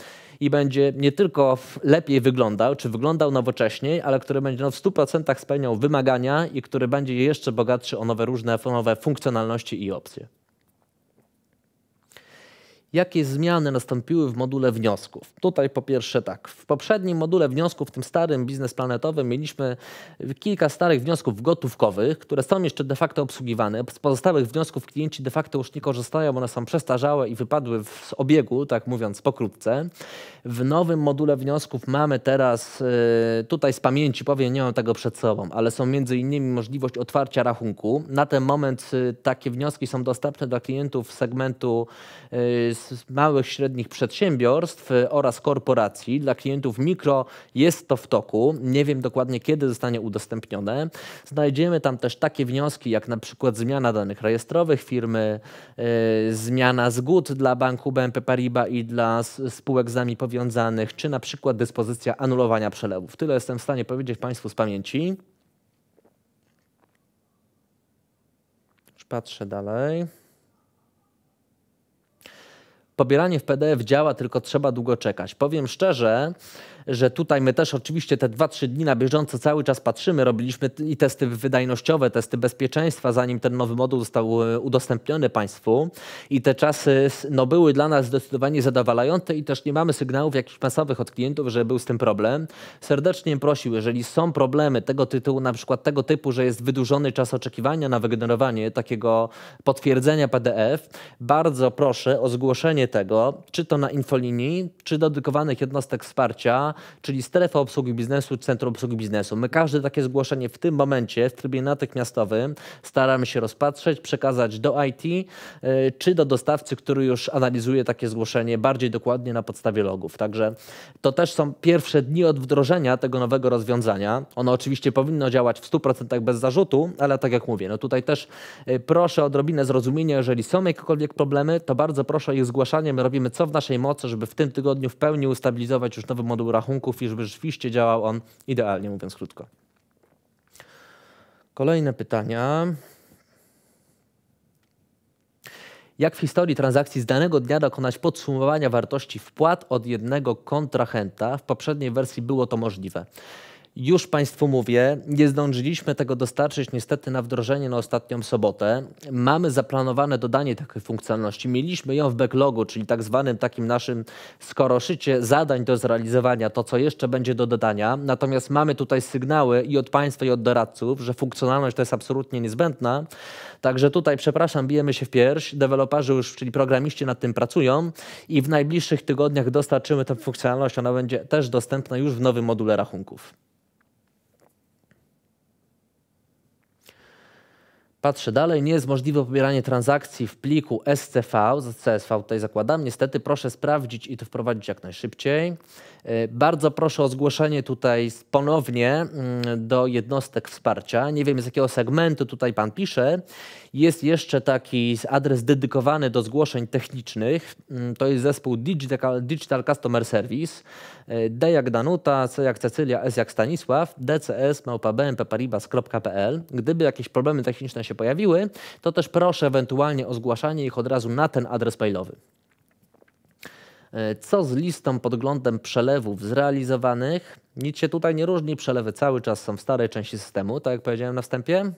i będzie nie tylko lepiej wyglądał, czy wyglądał nowocześniej, ale który będzie no w 100% spełniał wymagania i który będzie jeszcze bogatszy o nowe różne nowe funkcjonalności i opcje jakie zmiany nastąpiły w module wniosków. Tutaj po pierwsze tak, w poprzednim module wniosków, w tym starym biznesplanetowym, mieliśmy kilka starych wniosków gotówkowych, które są jeszcze de facto obsługiwane. Z pozostałych wniosków klienci de facto już nie korzystają, one są przestarzałe i wypadły z obiegu, tak mówiąc pokrótce. W nowym module wniosków mamy teraz, y, tutaj z pamięci powiem, nie mam tego przed sobą, ale są między innymi możliwość otwarcia rachunku. Na ten moment y, takie wnioski są dostępne dla klientów z segmentu y, małych, średnich przedsiębiorstw e, oraz korporacji. Dla klientów mikro jest to w toku. Nie wiem dokładnie, kiedy zostanie udostępnione. Znajdziemy tam też takie wnioski, jak na przykład zmiana danych rejestrowych firmy, yy, zmiana zgód dla banku BNP Paribas i dla spółek z nami powiązanych, czy na przykład dyspozycja anulowania przelewów. Tyle jestem w stanie powiedzieć Państwu z pamięci. Już patrzę dalej pobieranie w PDF działa, tylko trzeba długo czekać. Powiem szczerze, że tutaj my też oczywiście te 2-3 dni na bieżąco cały czas patrzymy, robiliśmy i testy wydajnościowe, testy bezpieczeństwa, zanim ten nowy moduł został e, udostępniony Państwu i te czasy no, były dla nas zdecydowanie zadowalające i też nie mamy sygnałów jakichś masowych od klientów, że był z tym problem. Serdecznie prosił, jeżeli są problemy tego tytułu, na przykład tego typu, że jest wydłużony czas oczekiwania na wygenerowanie takiego potwierdzenia PDF, bardzo proszę o zgłoszenie tego, czy to na infolinii, czy do dedykowanych jednostek wsparcia, czyli Strefa Obsługi Biznesu, Centrum Obsługi Biznesu. My każde takie zgłoszenie w tym momencie, w trybie natychmiastowym, staramy się rozpatrzeć, przekazać do IT y, czy do dostawcy, który już analizuje takie zgłoszenie bardziej dokładnie na podstawie logów. Także to też są pierwsze dni od wdrożenia tego nowego rozwiązania. Ono oczywiście powinno działać w 100% bez zarzutu, ale tak jak mówię, no tutaj też y, proszę o odrobinę zrozumienia, jeżeli są jakiekolwiek problemy, to bardzo proszę o ich zgłaszanie. My robimy co w naszej mocy, żeby w tym tygodniu w pełni ustabilizować już nowy moduł rachunkowy rachunków i żeby rzeczywiście działał on idealnie, mówiąc krótko. Kolejne pytania. Jak w historii transakcji z danego dnia dokonać podsumowania wartości wpłat od jednego kontrahenta? W poprzedniej wersji było to możliwe. Już Państwu mówię, nie zdążyliśmy tego dostarczyć niestety na wdrożenie na ostatnią sobotę. Mamy zaplanowane dodanie takiej funkcjonalności. Mieliśmy ją w backlogu, czyli tak zwanym takim naszym skoroszycie zadań do zrealizowania, to co jeszcze będzie do dodania. Natomiast mamy tutaj sygnały i od Państwa i od doradców, że funkcjonalność to jest absolutnie niezbędna. Także tutaj, przepraszam, bijemy się w pierś. Deweloperzy już, czyli programiści nad tym pracują i w najbliższych tygodniach dostarczymy tę funkcjonalność. Ona będzie też dostępna już w nowym module rachunków. Patrzę dalej, nie jest możliwe pobieranie transakcji w pliku SCV, CSV tutaj zakładam. Niestety proszę sprawdzić i to wprowadzić jak najszybciej. E, bardzo proszę o zgłoszenie tutaj ponownie mm, do jednostek wsparcia. Nie wiem z jakiego segmentu tutaj pan pisze. Jest jeszcze taki adres dedykowany do zgłoszeń technicznych. Mm, to jest zespół Digital, Digital Customer Service. E, D jak Danuta, C jak Cecylia, S jak Stanisław, dcs małpa.bmp.paribas.pl. Gdyby jakieś problemy techniczne się pojawiły, to też proszę ewentualnie o zgłaszanie ich od razu na ten adres mailowy. E, co z listą podglądem przelewów zrealizowanych? Nic się tutaj nie różni, przelewy cały czas są w starej części systemu, tak jak powiedziałem na wstępie.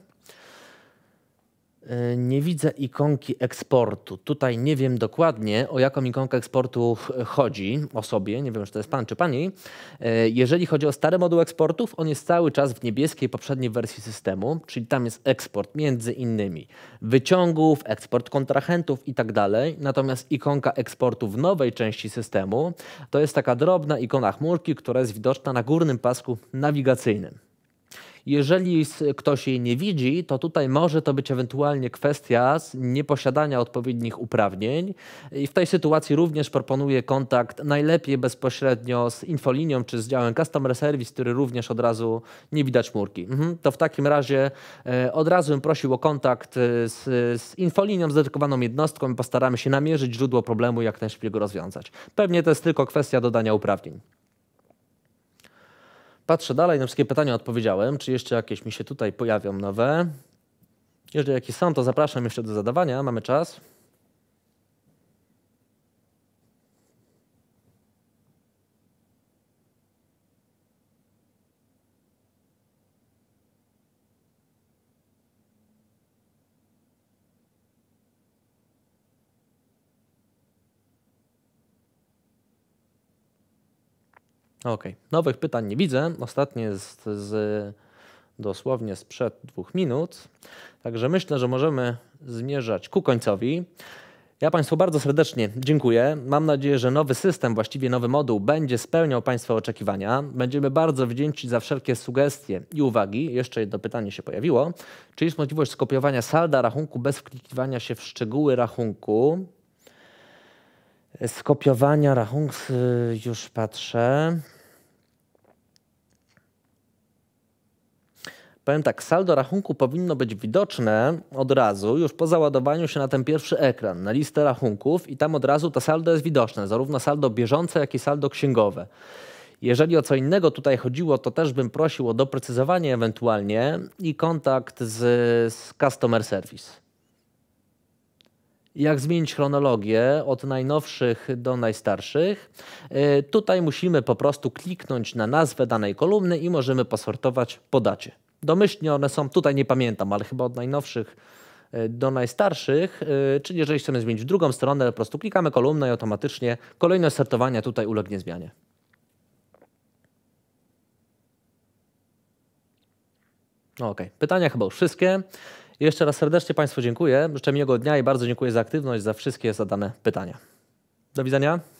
E, nie widzę ikonki eksportu. Tutaj nie wiem dokładnie, o jaką ikonkę eksportu chodzi osobie. Nie wiem, czy to jest pan czy pani. E, jeżeli chodzi o stary moduł eksportów, on jest cały czas w niebieskiej poprzedniej wersji systemu, czyli tam jest eksport między innymi wyciągów, eksport kontrahentów i tak dalej. Natomiast ikonka eksportu w nowej części systemu to jest taka drobna ikona chmurki, która jest widoczna na górnym pasku nawigacyjnym. Jeżeli ktoś jej nie widzi, to tutaj może to być ewentualnie kwestia nieposiadania odpowiednich uprawnień i w tej sytuacji również proponuję kontakt najlepiej bezpośrednio z infolinią czy z działem Customer Service, który również od razu nie widać murki. Mhm. To w takim razie e, od razu bym prosił o kontakt e, z, z infolinią, z dedykowaną jednostką i postaramy się namierzyć źródło problemu jak najszybciej go rozwiązać. Pewnie to jest tylko kwestia dodania uprawnień. Patrzę dalej, na wszystkie pytania odpowiedziałem. Czy jeszcze jakieś mi się tutaj pojawią nowe? Jeżeli jakieś są, to zapraszam jeszcze do zadawania. Mamy czas. Okej, okay. nowych pytań nie widzę. Ostatnie jest z dosłownie sprzed dwóch minut. Także myślę, że możemy zmierzać ku końcowi. Ja Państwu bardzo serdecznie dziękuję. Mam nadzieję, że nowy system, właściwie nowy moduł, będzie spełniał Państwa oczekiwania. Będziemy bardzo wdzięczni za wszelkie sugestie i uwagi. Jeszcze jedno pytanie się pojawiło. Czy jest możliwość skopiowania salda rachunku bez wklikiwania się w szczegóły rachunku? Skopiowania rachunku, y, już patrzę. Powiem tak, saldo rachunku powinno być widoczne od razu, już po załadowaniu się na ten pierwszy ekran, na listę rachunków i tam od razu to saldo jest widoczne, zarówno saldo bieżące, jak i saldo księgowe. Jeżeli o co innego tutaj chodziło, to też bym prosił o doprecyzowanie ewentualnie i kontakt z, z Customer Service. Jak zmienić chronologię od najnowszych do najstarszych? Y, tutaj musimy po prostu kliknąć na nazwę danej kolumny i możemy posortować po dacie. Domyślnie one są, tutaj nie pamiętam, ale chyba od najnowszych e, do najstarszych, e, czyli jeżeli chcemy zmienić w drugą stronę, po prostu klikamy kolumnę i automatycznie kolejność sortowania tutaj ulegnie zmianie. No pytania chyba już wszystkie. Jeszcze raz serdecznie Państwu dziękuję. Życzę miłego dnia i bardzo dziękuję za aktywność, za wszystkie zadane pytania. Do widzenia.